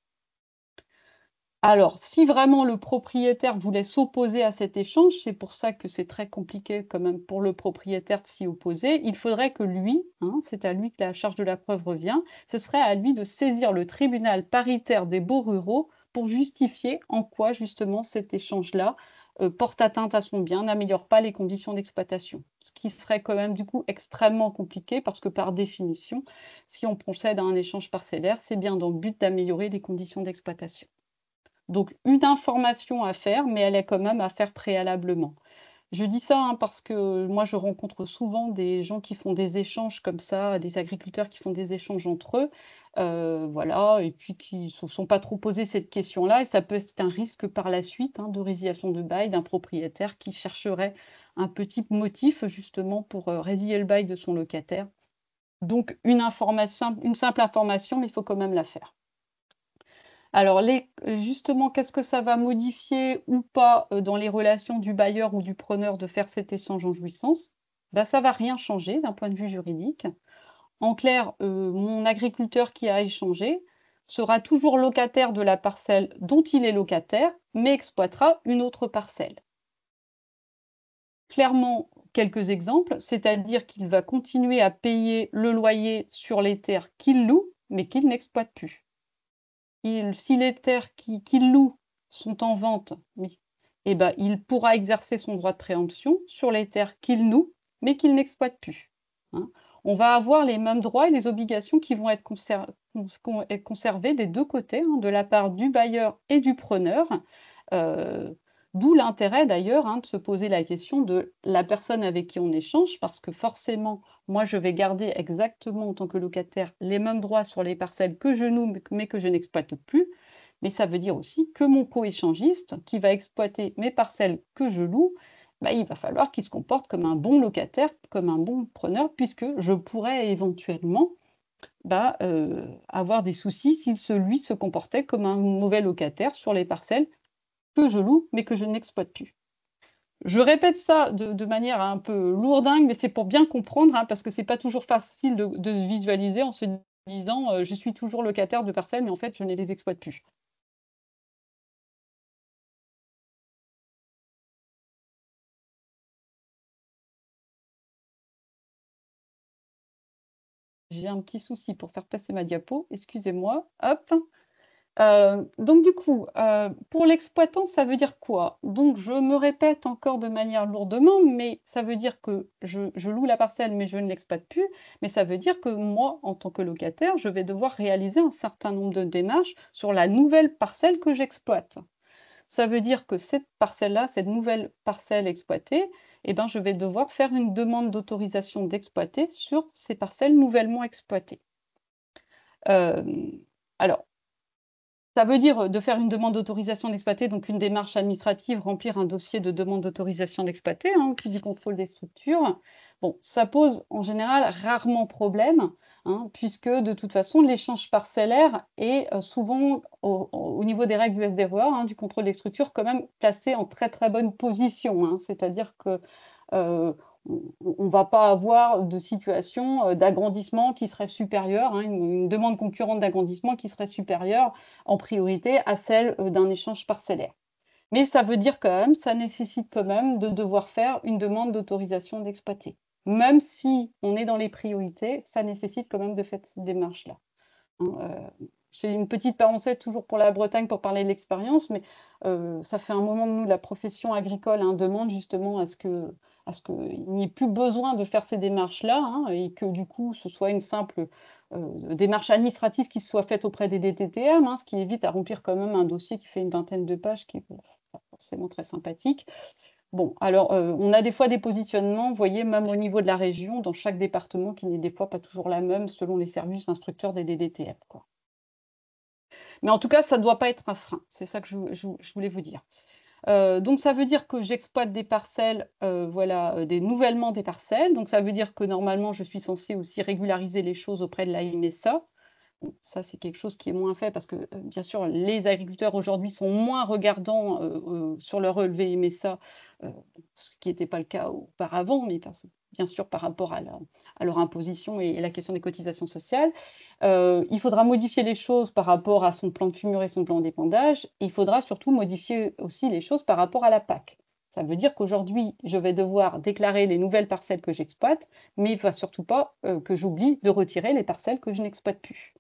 Alors, si vraiment le propriétaire voulait s'opposer à cet échange, c'est pour ça que c'est très compliqué quand même pour le propriétaire de s'y opposer, il faudrait que lui, hein, c'est à lui que la charge de la preuve revient, ce serait à lui de saisir le tribunal paritaire des beaux ruraux pour justifier en quoi justement cet échange-là euh, porte atteinte à son bien, n'améliore pas les conditions d'exploitation. Ce qui serait quand même du coup extrêmement compliqué parce que par définition, si on procède à un échange parcellaire, c'est bien dans le but d'améliorer les conditions d'exploitation. Donc une information à faire, mais elle est quand même à faire préalablement. Je dis ça hein, parce que moi, je rencontre souvent des gens qui font des échanges comme ça, des agriculteurs qui font des échanges entre eux, euh, voilà, et puis qui ne se sont pas trop posés cette question-là. Et ça peut être un risque par la suite hein, de résiliation de bail d'un propriétaire qui chercherait un petit motif justement pour euh, résilier le bail de son locataire. Donc, une, information, une simple information, mais il faut quand même la faire. Alors, justement, qu'est-ce que ça va modifier ou pas euh, dans les relations du bailleur ou du preneur de faire cet échange en jouissance ben, Ça ne va rien changer d'un point de vue juridique. En clair, euh, mon agriculteur qui a échangé sera toujours locataire de la parcelle dont il est locataire, mais exploitera une autre parcelle. Clairement, quelques exemples, c'est-à-dire qu'il va continuer à payer le loyer sur les terres qu'il loue, mais qu'il n'exploite plus si les terres qu'il loue sont en vente, eh ben, il pourra exercer son droit de préemption sur les terres qu'il loue, mais qu'il n'exploite plus. Hein. On va avoir les mêmes droits et les obligations qui vont être, conservées conservés des deux côtés, hein, de la part du bailleur et du preneur. Euh, D'où l'intérêt d'ailleurs hein, de se poser la question de la personne avec qui on échange, parce que forcément, moi, je vais garder exactement en tant que locataire les mêmes droits sur les parcelles que je loue mais que je n'exploite plus. Mais ça veut dire aussi que mon co-échangiste, qui va exploiter mes parcelles que je loue, bah, il va falloir qu'il se comporte comme un bon locataire, comme un bon preneur, puisque je pourrais éventuellement bah, euh, avoir des soucis si celui se comportait comme un mauvais locataire sur les parcelles que je loue, mais que je n'exploite plus. Je répète ça de, manière un peu lourdingue, mais c'est pour bien comprendre, hein, parce que ce n'est pas toujours facile de, visualiser en se disant euh, je suis toujours locataire de parcelles, mais en fait, je ne les exploite plus. J'ai un petit souci pour faire passer ma diapo. Excusez-moi. Hop. Euh, donc du coup, euh, pour l'exploitant, ça veut dire quoi Donc je me répète encore de manière lourdement, mais ça veut dire que je, loue la parcelle, mais je ne l'exploite plus. Mais ça veut dire que moi, en tant que locataire, je vais devoir réaliser un certain nombre de démarches sur la nouvelle parcelle que j'exploite. Ça veut dire que cette parcelle-là, cette nouvelle parcelle exploitée, eh ben, je vais devoir faire une demande d'autorisation d'exploiter sur ces parcelles nouvellement exploitées. Euh, alors, ça veut dire euh, de faire une demande d'autorisation d'exploiter, donc une démarche administrative, remplir un dossier de demande d'autorisation d'exploiter, hein, qui dit contrôle des structures. Bon, ça pose en général rarement problème, hein, puisque de toute façon, l'échange parcellaire est euh, souvent, au, niveau des règles du FDVA, hein, du contrôle des structures, quand même placé en très très bonne position. C'est-à-dire que euh, on va pas avoir de situation euh, d'agrandissement qui serait supérieure, hein, une, demande concurrente d'agrandissement qui serait supérieure en priorité à celle euh, d'un échange parcellaire. Mais ça veut dire quand même, ça nécessite quand même de devoir faire une demande d'autorisation d'exploiter. Même si on est dans les priorités, ça nécessite quand même de faire cette démarche-là. Hein, euh, J'ai une petite parenthèse toujours pour la Bretagne pour parler de l'expérience, mais ça fait un moment que nous, la profession agricole hein, demande justement à ce que parce qu'il n'y ait plus besoin de faire ces démarches-là hein, et que du coup ce soit une simple euh, démarche administrative qui soit faite auprès des DTTM, hein, ce qui évite à remplir quand même un dossier qui fait une vingtaine de pages, qui n'est pas forcément très sympathique. Bon, alors euh, on a des fois des positionnements, vous voyez, même au niveau de la région, dans chaque département, qui n'est des fois pas toujours la même selon les services instructeurs des DDTF. Mais en tout cas, ça ne doit pas être un frein, c'est ça que je voulais vous dire. Euh, donc ça veut dire que j'exploite des parcelles, euh, voilà, euh, des nouvellement des parcelles. Donc ça veut dire que normalement je suis censé aussi régulariser les choses auprès de la ça c'est quelque chose qui est moins fait parce que bien sûr les agriculteurs aujourd'hui sont moins regardants sur leur relevé MSA, ce qui n'était pas le cas auparavant, mais parce, bien sûr par rapport à, leur imposition et, la question des cotisations sociales. Euh, il faudra modifier les choses par rapport à son plan de fumure et son plan d'épandage. Il faudra surtout modifier aussi les choses par rapport à la PAC. Ça veut dire qu'aujourd'hui, je vais devoir déclarer les nouvelles parcelles que j'exploite, mais il ne va surtout pas euh, que j'oublie de retirer les parcelles que je n'exploite plus.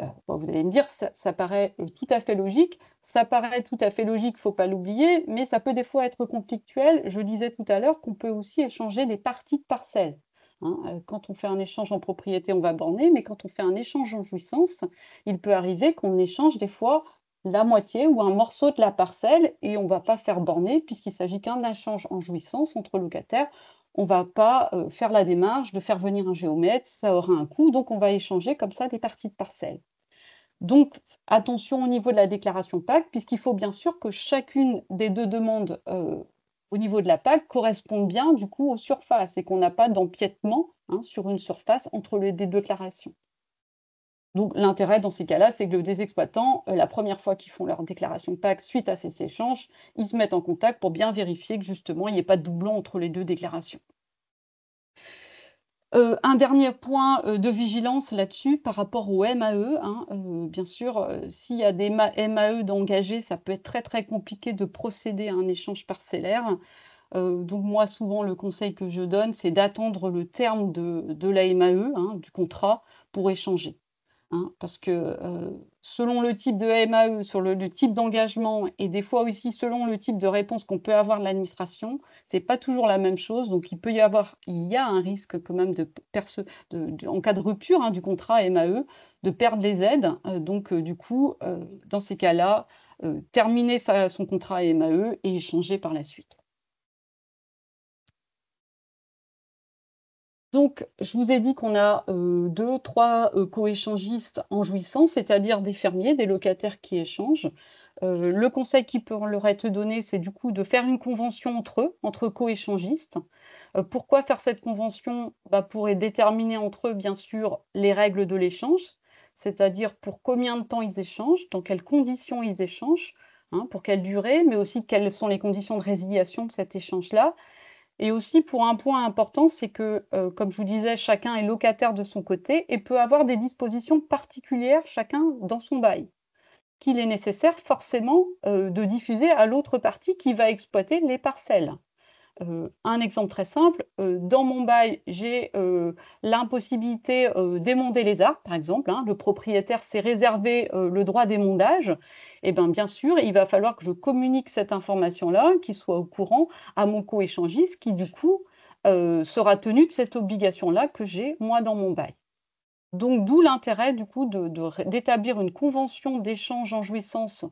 Euh, vous allez me dire, ça, paraît tout à fait logique. Ça paraît tout à fait logique, faut pas l'oublier, mais ça peut des fois être conflictuel. Je disais tout à l'heure qu'on peut aussi échanger des parties de parcelles. Hein. Euh, quand on fait un échange en propriété, on va borner, mais quand on fait un échange en jouissance, il peut arriver qu'on échange des fois la moitié ou un morceau de la parcelle et on ne va pas faire borner puisqu'il s'agit qu'un échange en jouissance entre locataires on ne va pas euh, faire la démarche de faire venir un géomètre, ça aura un coût, donc on va échanger comme ça des parties de parcelles. Donc attention au niveau de la déclaration PAC, puisqu'il faut bien sûr que chacune des deux demandes euh, au niveau de la PAC corresponde bien du coup aux surfaces et qu'on n'a pas d'empiètement hein, sur une surface entre les deux déclarations. Donc l'intérêt dans ces cas-là, c'est que des exploitants, euh, la première fois qu'ils font leur déclaration de taxe suite à ces échanges, ils se mettent en contact pour bien vérifier que justement il n'y ait pas de doublon entre les deux déclarations. Euh, un dernier point euh, de vigilance là-dessus par rapport aux MAE. Hein, bien sûr, s'il y a des MAE d'engagés, ça peut être très très compliqué de procéder à un échange parcellaire. donc moi, souvent, le conseil que je donne, c'est d'attendre le terme de, la MAE, hein, du contrat, pour échanger. Hein, parce que euh, selon le type de MAE, sur le, type d'engagement et des fois aussi selon le type de réponse qu'on peut avoir de l'administration, c'est pas toujours la même chose. Donc il peut y avoir, il y a un risque quand même de, en cas de rupture hein, du contrat MAE, de perdre les aides. Euh, donc euh, du coup, dans ces cas-là, terminer son contrat MAE et échanger par la suite. Donc, je vous ai dit qu'on a deux deux, trois euh, coéchangistes en jouissant, c'est-à-dire des fermiers, des locataires qui échangent. Euh, le conseil qui peut leur être donné, c'est du coup de faire une convention entre eux, entre coéchangistes. Euh, pourquoi faire cette convention bah, Pour déterminer entre eux, bien sûr, les règles de l'échange, c'est-à-dire pour combien de temps ils échangent, dans quelles conditions ils échangent, hein, pour quelle durée, mais aussi quelles sont les conditions de résiliation de cet échange-là et aussi, pour un point important, c'est que, euh, comme je vous disais, chacun est locataire de son côté et peut avoir des dispositions particulières, chacun dans son bail, qu'il est nécessaire forcément euh, de diffuser à l'autre partie qui va exploiter les parcelles. Euh, un exemple très simple, dans mon bail, j'ai l'impossibilité d'émonder les arbres, par exemple. Hein, le propriétaire s'est réservé le droit d'émondage eh bien, bien sûr, il va falloir que je communique cette information-là, qu'il soit au courant à mon co-échangiste qui, du coup, euh, sera tenu de cette obligation-là que j'ai, moi, dans mon bail. Donc, d'où l'intérêt, du coup, d'établir une convention d'échange en jouissance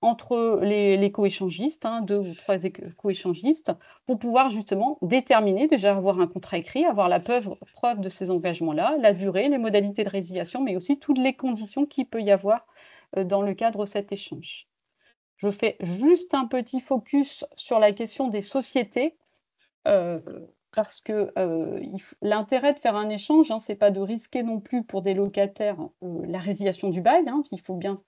entre les, coéchangistes, hein, deux ou trois co-échangistes, pour pouvoir justement déterminer, déjà avoir un contrat écrit, avoir la preuve, preuve de ces engagements-là, la durée, les modalités de résiliation, mais aussi toutes les conditions qu'il peut y avoir euh, dans le cadre de cet échange. Je fais juste un petit focus sur la question des sociétés, euh, parce que euh, l'intérêt de faire un échange, hein, ce n'est pas de risquer non plus pour des locataires la résiliation du bail. Hein, il faut bien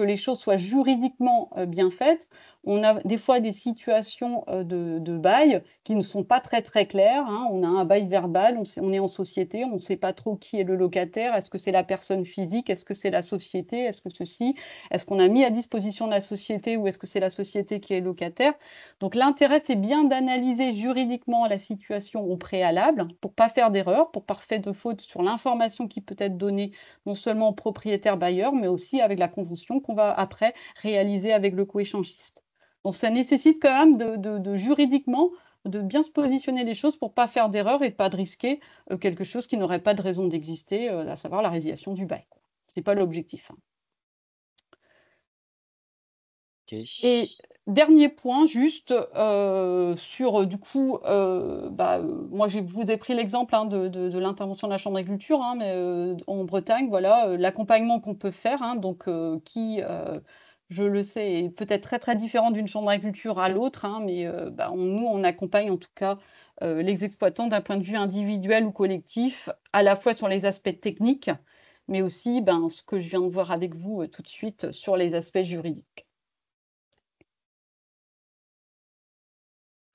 que les choses soient juridiquement euh, bien faites. On a des fois des situations euh, de, bail qui ne sont pas très très claires. Hein. On a un bail verbal, on, on est en société, on ne sait pas trop qui est le locataire. Est-ce que c'est la personne physique Est-ce que c'est la société Est-ce que ceci Est-ce qu'on a mis à disposition la société ou est-ce que c'est la société qui est locataire Donc l'intérêt, c'est bien d'analyser juridiquement la situation au préalable pour pas faire d'erreur, pour pas faire de faute sur l'information qui peut être donnée non seulement au propriétaire bailleur, mais aussi avec la convention on va après réaliser avec le co-échangiste. Donc ça nécessite quand même de, juridiquement de bien se positionner les choses pour ne pas faire d'erreur et pas de risquer euh, quelque chose qui n'aurait pas de raison d'exister, euh, à savoir la résiliation du bail. Ce n'est pas l'objectif. Hein. Et Dernier point, juste euh, sur euh, du coup, euh, bah, moi je vous ai pris l'exemple hein, de, l'intervention de la Chambre d'agriculture, hein, mais en Bretagne, voilà l'accompagnement qu'on peut faire, hein, donc qui, je le sais, est peut-être très très différent d'une Chambre d'agriculture à l'autre, mais bah, nous on accompagne en tout cas les exploitants d'un point de vue individuel ou collectif, à la fois sur les aspects techniques, mais aussi ben, ce que je viens de voir avec vous tout de suite sur les aspects juridiques.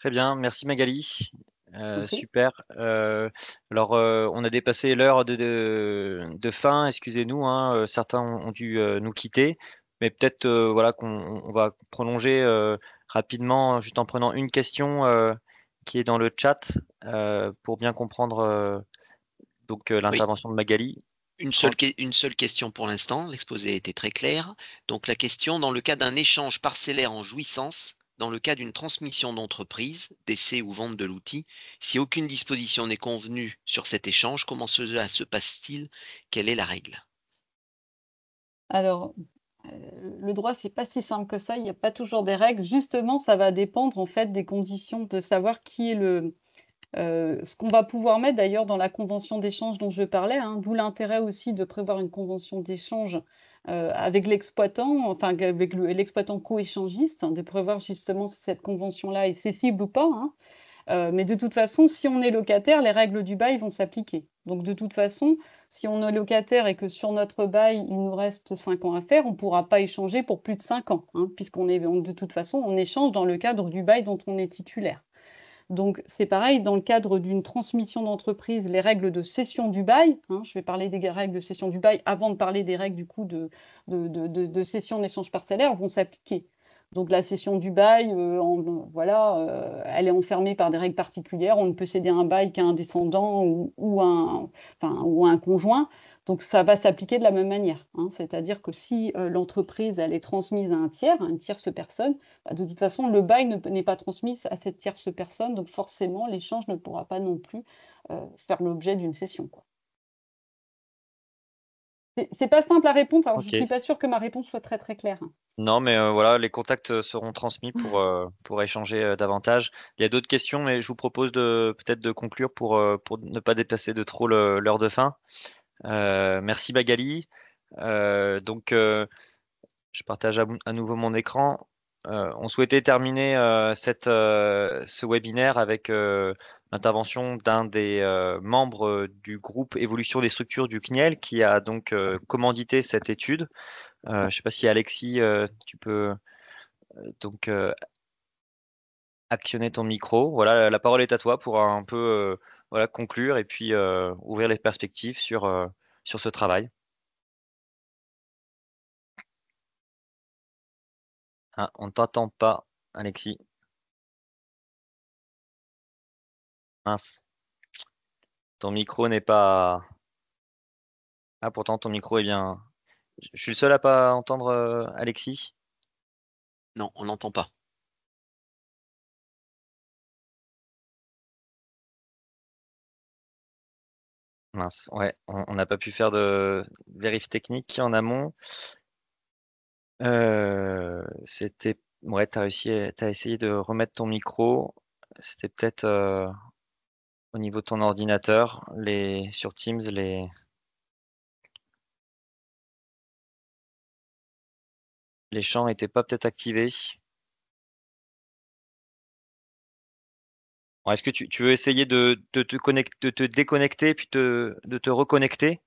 Très bien, merci Magali. Euh, super. Euh, alors, euh, on a dépassé l'heure de, de, fin, excusez-nous, hein, certains ont dû nous quitter, mais peut-être voilà, qu'on va prolonger rapidement, juste en prenant une question qui est dans le chat pour bien comprendre donc l'intervention de Magali. Une seule, une seule, question pour l'instant, l'exposé était très clair. Donc la question, dans le cas d'un échange parcellaire en jouissance, dans le cas d'une transmission d'entreprise, d'essai ou vente de l'outil, si aucune disposition n'est convenue sur cet échange, comment cela se passe-t-il Quelle est la règle Alors, euh, le droit, n'est pas si simple que ça. Il n'y a pas toujours des règles. Justement, ça va dépendre en fait des conditions de savoir qui est le, euh, ce qu'on va pouvoir mettre d'ailleurs dans la convention d'échange dont je parlais, hein, d'où l'intérêt aussi de prévoir une convention d'échange euh, avec l'exploitant, enfin avec l'exploitant co-échangiste, hein, de prévoir justement si cette convention-là est cessible ou pas. Hein. Euh, mais de toute façon, si on est locataire, les règles du bail vont s'appliquer. Donc de toute façon, si on est locataire et que sur notre bail, il nous reste 5 ans à faire, on ne pourra pas échanger pour plus de 5 ans, hein, puisqu'on est de toute façon, on échange dans le cadre du bail dont on est titulaire. Donc c'est pareil, dans le cadre d'une transmission d'entreprise, les règles de cession du bail, hein, je vais parler des règles de cession du bail avant de parler des règles du coup de, de, de, de cession d'échange parcellaire, vont s'appliquer. Donc la cession du bail, euh, voilà, euh, elle est enfermée par des règles particulières. On ne peut céder un bail qu'à un descendant ou, ou un conjoint. Donc ça va s'appliquer de la même manière. Hein. C'est-à-dire que si euh, l'entreprise elle est transmise à un tiers, à une tierce personne, bah, de toute façon le bail n'est pas transmis à cette tierce personne, donc forcément l'échange ne pourra pas non plus euh, faire l'objet d'une cession. C'est pas simple à répondre, je ne suis pas sûre que ma réponse soit très très claire. Hein. Non, mais euh, voilà, les contacts seront transmis pour, échanger davantage. Il y a d'autres questions, mais je vous propose peut-être de conclure pour, pour ne pas dépasser de trop l'heure de fin. Euh, merci Bagali. Euh, donc, euh, je partage à, nouveau mon écran. on souhaitait terminer cette, ce webinaire avec l'intervention d'un des membres du groupe Évolution des structures du CNIEL qui a donc commandité cette étude. je ne sais pas si Alexis, tu peux donc actionner ton micro. Voilà, la parole est à toi pour un peu euh, conclure et puis euh, ouvrir les perspectives sur, euh, sur ce travail. Ah, on ne t'entend pas, Alexis. Mince. Ton micro n'est pas. Ah, pourtant, ton micro est bien. Je suis le seul à pas entendre Alexis. Non, on n'entend pas. Mince, ouais, on n'a pas pu faire de vérif technique en amont. Euh, c'était. Ouais, t'as réussi, essayé de remettre ton micro. C'était peut-être euh, au niveau de ton ordinateur, les sur Teams, les. Les champs n'étaient pas peut-être activés. Est-ce que tu, veux essayer de, te, déconnecter puis de te reconnecter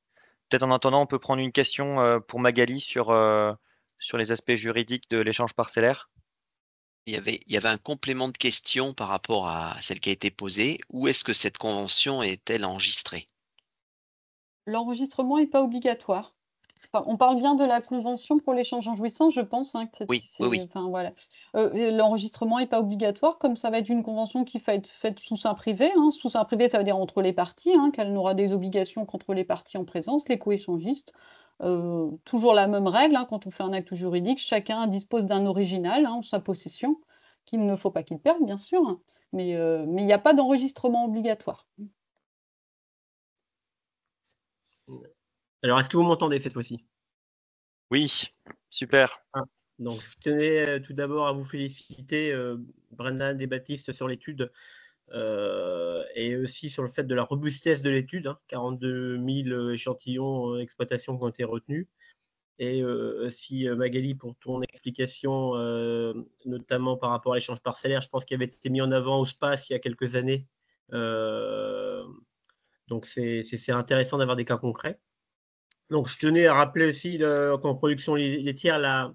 Peut-être en attendant, on peut prendre une question euh, pour Magali euh, sur, les aspects juridiques de l'échange parcellaire. Il y, avait, il y avait un complément de question par rapport à celle qui a été posée. Où est-ce que cette convention est-elle enregistrée L'enregistrement n'est pas obligatoire on parle bien de la convention pour l'échange en jouissance, je pense. L'enregistrement n'est pas obligatoire, comme ça va être une convention qui va être faite sous sein privé. Hein. Sous sein privé, ça veut dire entre les parties, hein, qu'elle n'aura des obligations qu'entre les parties en présence, les coéchangistes. Euh, toujours la même règle, hein, quand on fait un acte juridique, chacun dispose d'un original en sa possession, qu'il ne faut pas qu'il perde, bien sûr, euh, mais il n'y a pas d'enregistrement obligatoire. Alors, est-ce que vous m'entendez cette fois-ci Oui, super. Ah, donc, je tenais euh, tout d'abord à vous féliciter, euh, Brendan et Baptiste, sur l'étude euh, et aussi sur le fait de la robustesse de l'étude. 42 hein, 000 euh, échantillons d'exploitation qui ont été retenus. Et aussi, Magali, pour ton explication, notamment par rapport à l'échange parcellaire, je pense qu'il avait été mis en avant au SPAS il y a quelques années. donc, c'est intéressant d'avoir des cas concrets. Donc, je tenais à rappeler aussi euh, qu'en production laitière, la,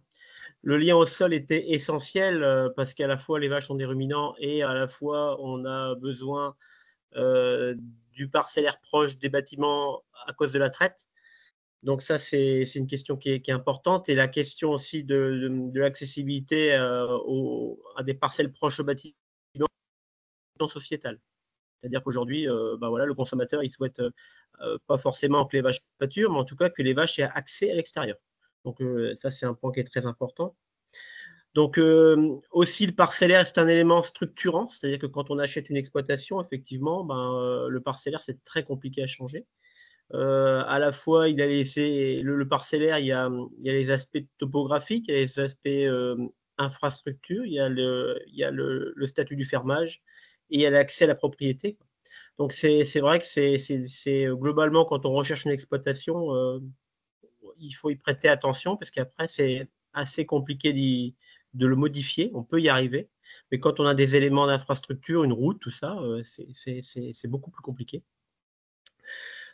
le lien au sol était essentiel euh, parce qu'à la fois les vaches sont des ruminants et à la fois on a besoin euh, du parcellaire proche des bâtiments à cause de la traite. Donc ça, c'est une question qui est, importante. Et la question aussi de, l'accessibilité à des parcelles proches aux bâtiments sociétale. C'est-à-dire qu'aujourd'hui, euh, bah voilà, le consommateur, il souhaite euh, pas forcément que les vaches pâturent, mais en tout cas que les vaches aient accès à l'extérieur. Donc euh, ça, c'est un point qui est très important. Donc euh, aussi, le parcellaire, c'est un élément structurant, c'est-à-dire que quand on achète une exploitation, effectivement, ben, le parcellaire, c'est très compliqué à changer. à la fois, il a le, parcellaire, il y, a, les aspects topographiques, il y a les aspects infrastructures, il y a, le, le, statut du fermage et il y a l'accès à la propriété. Donc c'est vrai que c'est euh, globalement quand on recherche une exploitation, euh, il faut y prêter attention parce qu'après c'est assez compliqué de le modifier. On peut y arriver, mais quand on a des éléments d'infrastructure, une route, tout ça, euh, c'est beaucoup plus compliqué.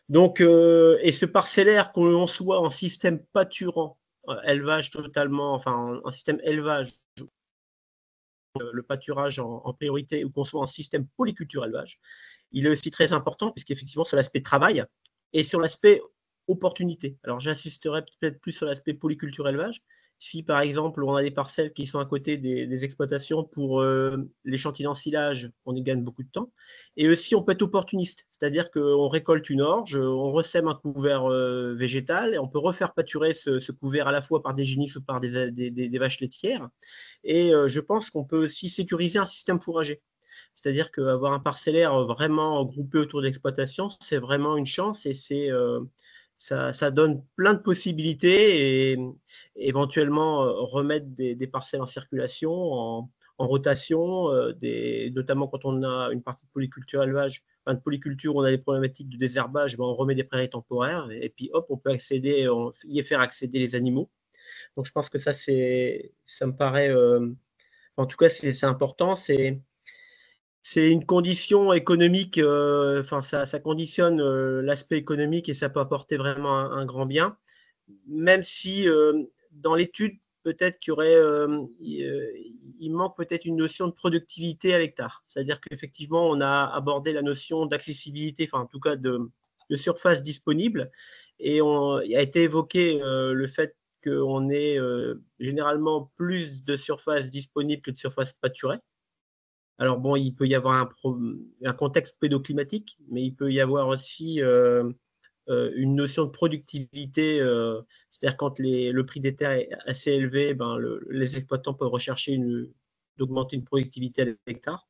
Donc, et ce parcellaire, qu'on soit en système pâturant, élevage totalement, enfin en système élevage euh, le pâturage en, priorité ou qu'on soit en système polyculture élevage. Il est aussi très important puisqu'effectivement sur l'aspect travail et sur l'aspect opportunité. Alors j'insisterai peut-être plus sur l'aspect polyculture élevage si par exemple on a des parcelles qui sont à côté des, exploitations pour euh, l'échantillon en silage, on y gagne beaucoup de temps. Et aussi on peut être opportuniste, c'est-à-dire qu'on récolte une orge, on ressème un couvert euh, végétal et on peut refaire pâturer ce, couvert à la fois par des génisses ou par des, des, vaches laitières. Et euh, je pense qu'on peut aussi sécuriser un système fourrager. C'est-à-dire qu'avoir un parcellaire vraiment groupé autour de c'est vraiment une chance et c'est ça, donne plein de possibilités et éventuellement euh, remettre des, parcelles en circulation, en, rotation, euh, des, notamment quand on a une partie de polyculture élevage, de polyculture, on a des problématiques de désherbage, ben on remet des prairies temporaires et, puis hop, on peut accéder, on, y faire accéder les animaux. Donc je pense que ça, ça me paraît, euh, en tout cas, c'est important, c'est c'est une condition économique, euh, ça, conditionne euh, l'aspect économique et ça peut apporter vraiment un, grand bien, même si euh, dans l'étude, peut-être qu'il aurait, il, manque peut-être une notion de productivité à l'hectare. C'est-à-dire qu'effectivement, on a abordé la notion d'accessibilité, enfin en tout cas de, surface disponible, et on, il a été évoqué le fait qu'on ait généralement plus de surface disponible que de surface pâturée. Alors bon, il peut y avoir un, contexte pédoclimatique, mais il peut y avoir aussi euh, euh, une notion de productivité, euh, c'est-à-dire quand le prix des terres est assez élevé, ben, les exploitants peuvent rechercher d'augmenter une productivité à l'hectare.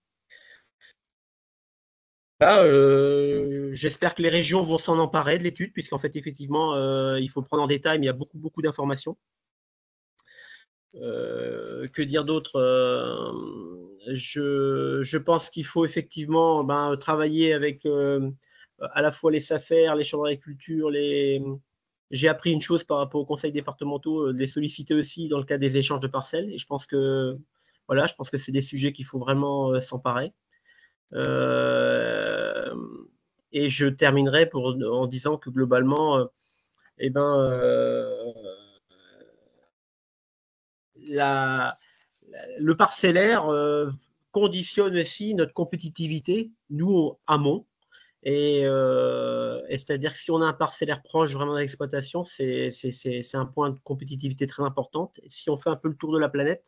j'espère que les régions vont s'en emparer de l'étude, puisqu'en fait, effectivement, il faut prendre en détail, mais il y a beaucoup, beaucoup d'informations. que dire d'autre je, pense qu'il faut effectivement ben, travailler avec euh, à la fois les SAFER, les chambres d'agriculture, les. J'ai appris une chose par rapport aux conseils départementaux, euh, les solliciter aussi dans le cadre des échanges de parcelles. Et je pense que voilà, je pense que c'est des sujets qu'il faut vraiment euh, s'emparer. et je terminerai pour, en disant que globalement, et eh ben, la, le parcellaire euh, conditionne aussi notre compétitivité, nous, amont. Euh, et, c'est-à-dire que si on a un parcellaire proche vraiment de l'exploitation, c'est un point de compétitivité très important. si on fait un peu le tour de la planète,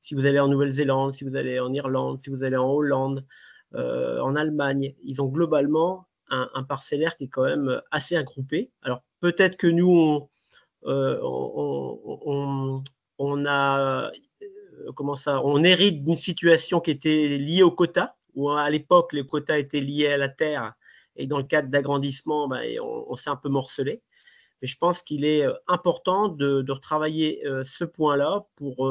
si vous allez en Nouvelle-Zélande, si vous allez en Irlande, si vous allez en Hollande, euh, en Allemagne, ils ont globalement un, parcellaire qui est quand même assez aggroupé. Alors peut-être que nous, on, on, on, on a euh, comment ça, on hérite d'une situation qui était liée aux quotas, où à l'époque, les quotas étaient liés à la terre, et dans le cadre d'agrandissement, ben, on, s'est un peu morcelé. Mais je pense qu'il est euh, important de, de travailler euh, ce point-là pour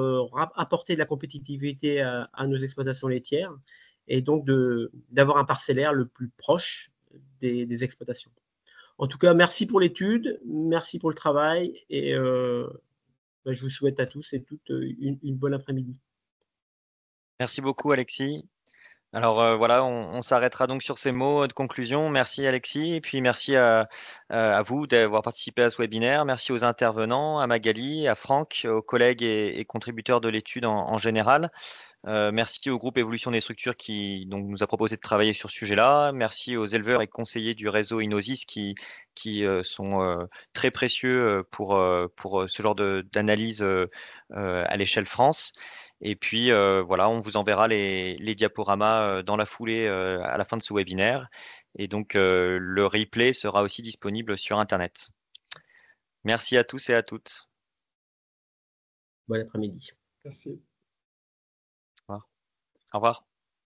apporter de la compétitivité à, nos exploitations laitières et donc d'avoir un parcellaire le plus proche des, exploitations. En tout cas, merci pour l'étude, merci pour le travail et bah, je vous souhaite à tous et toutes euh, une, bonne après-midi. Merci beaucoup, Alexis. Alors euh, voilà, on, s'arrêtera donc sur ces mots de conclusion. Merci Alexis, et puis merci à, vous d'avoir participé à ce webinaire. Merci aux intervenants, à Magali, à Franck, aux collègues et, contributeurs de l'étude en général. Euh, merci au groupe Évolution des structures qui nous a proposé de travailler sur ce sujet-là. Merci aux éleveurs et conseillers du réseau Inosis qui, euh, sont euh, très précieux pour, pour ce genre d'analyse à l'échelle France. Et puis voilà, on vous enverra les, les diaporamas dans la foulée à la fin de ce webinaire. Et donc le replay sera aussi disponible sur Internet. Merci à tous et à toutes. Bon après-midi. Merci. Au revoir.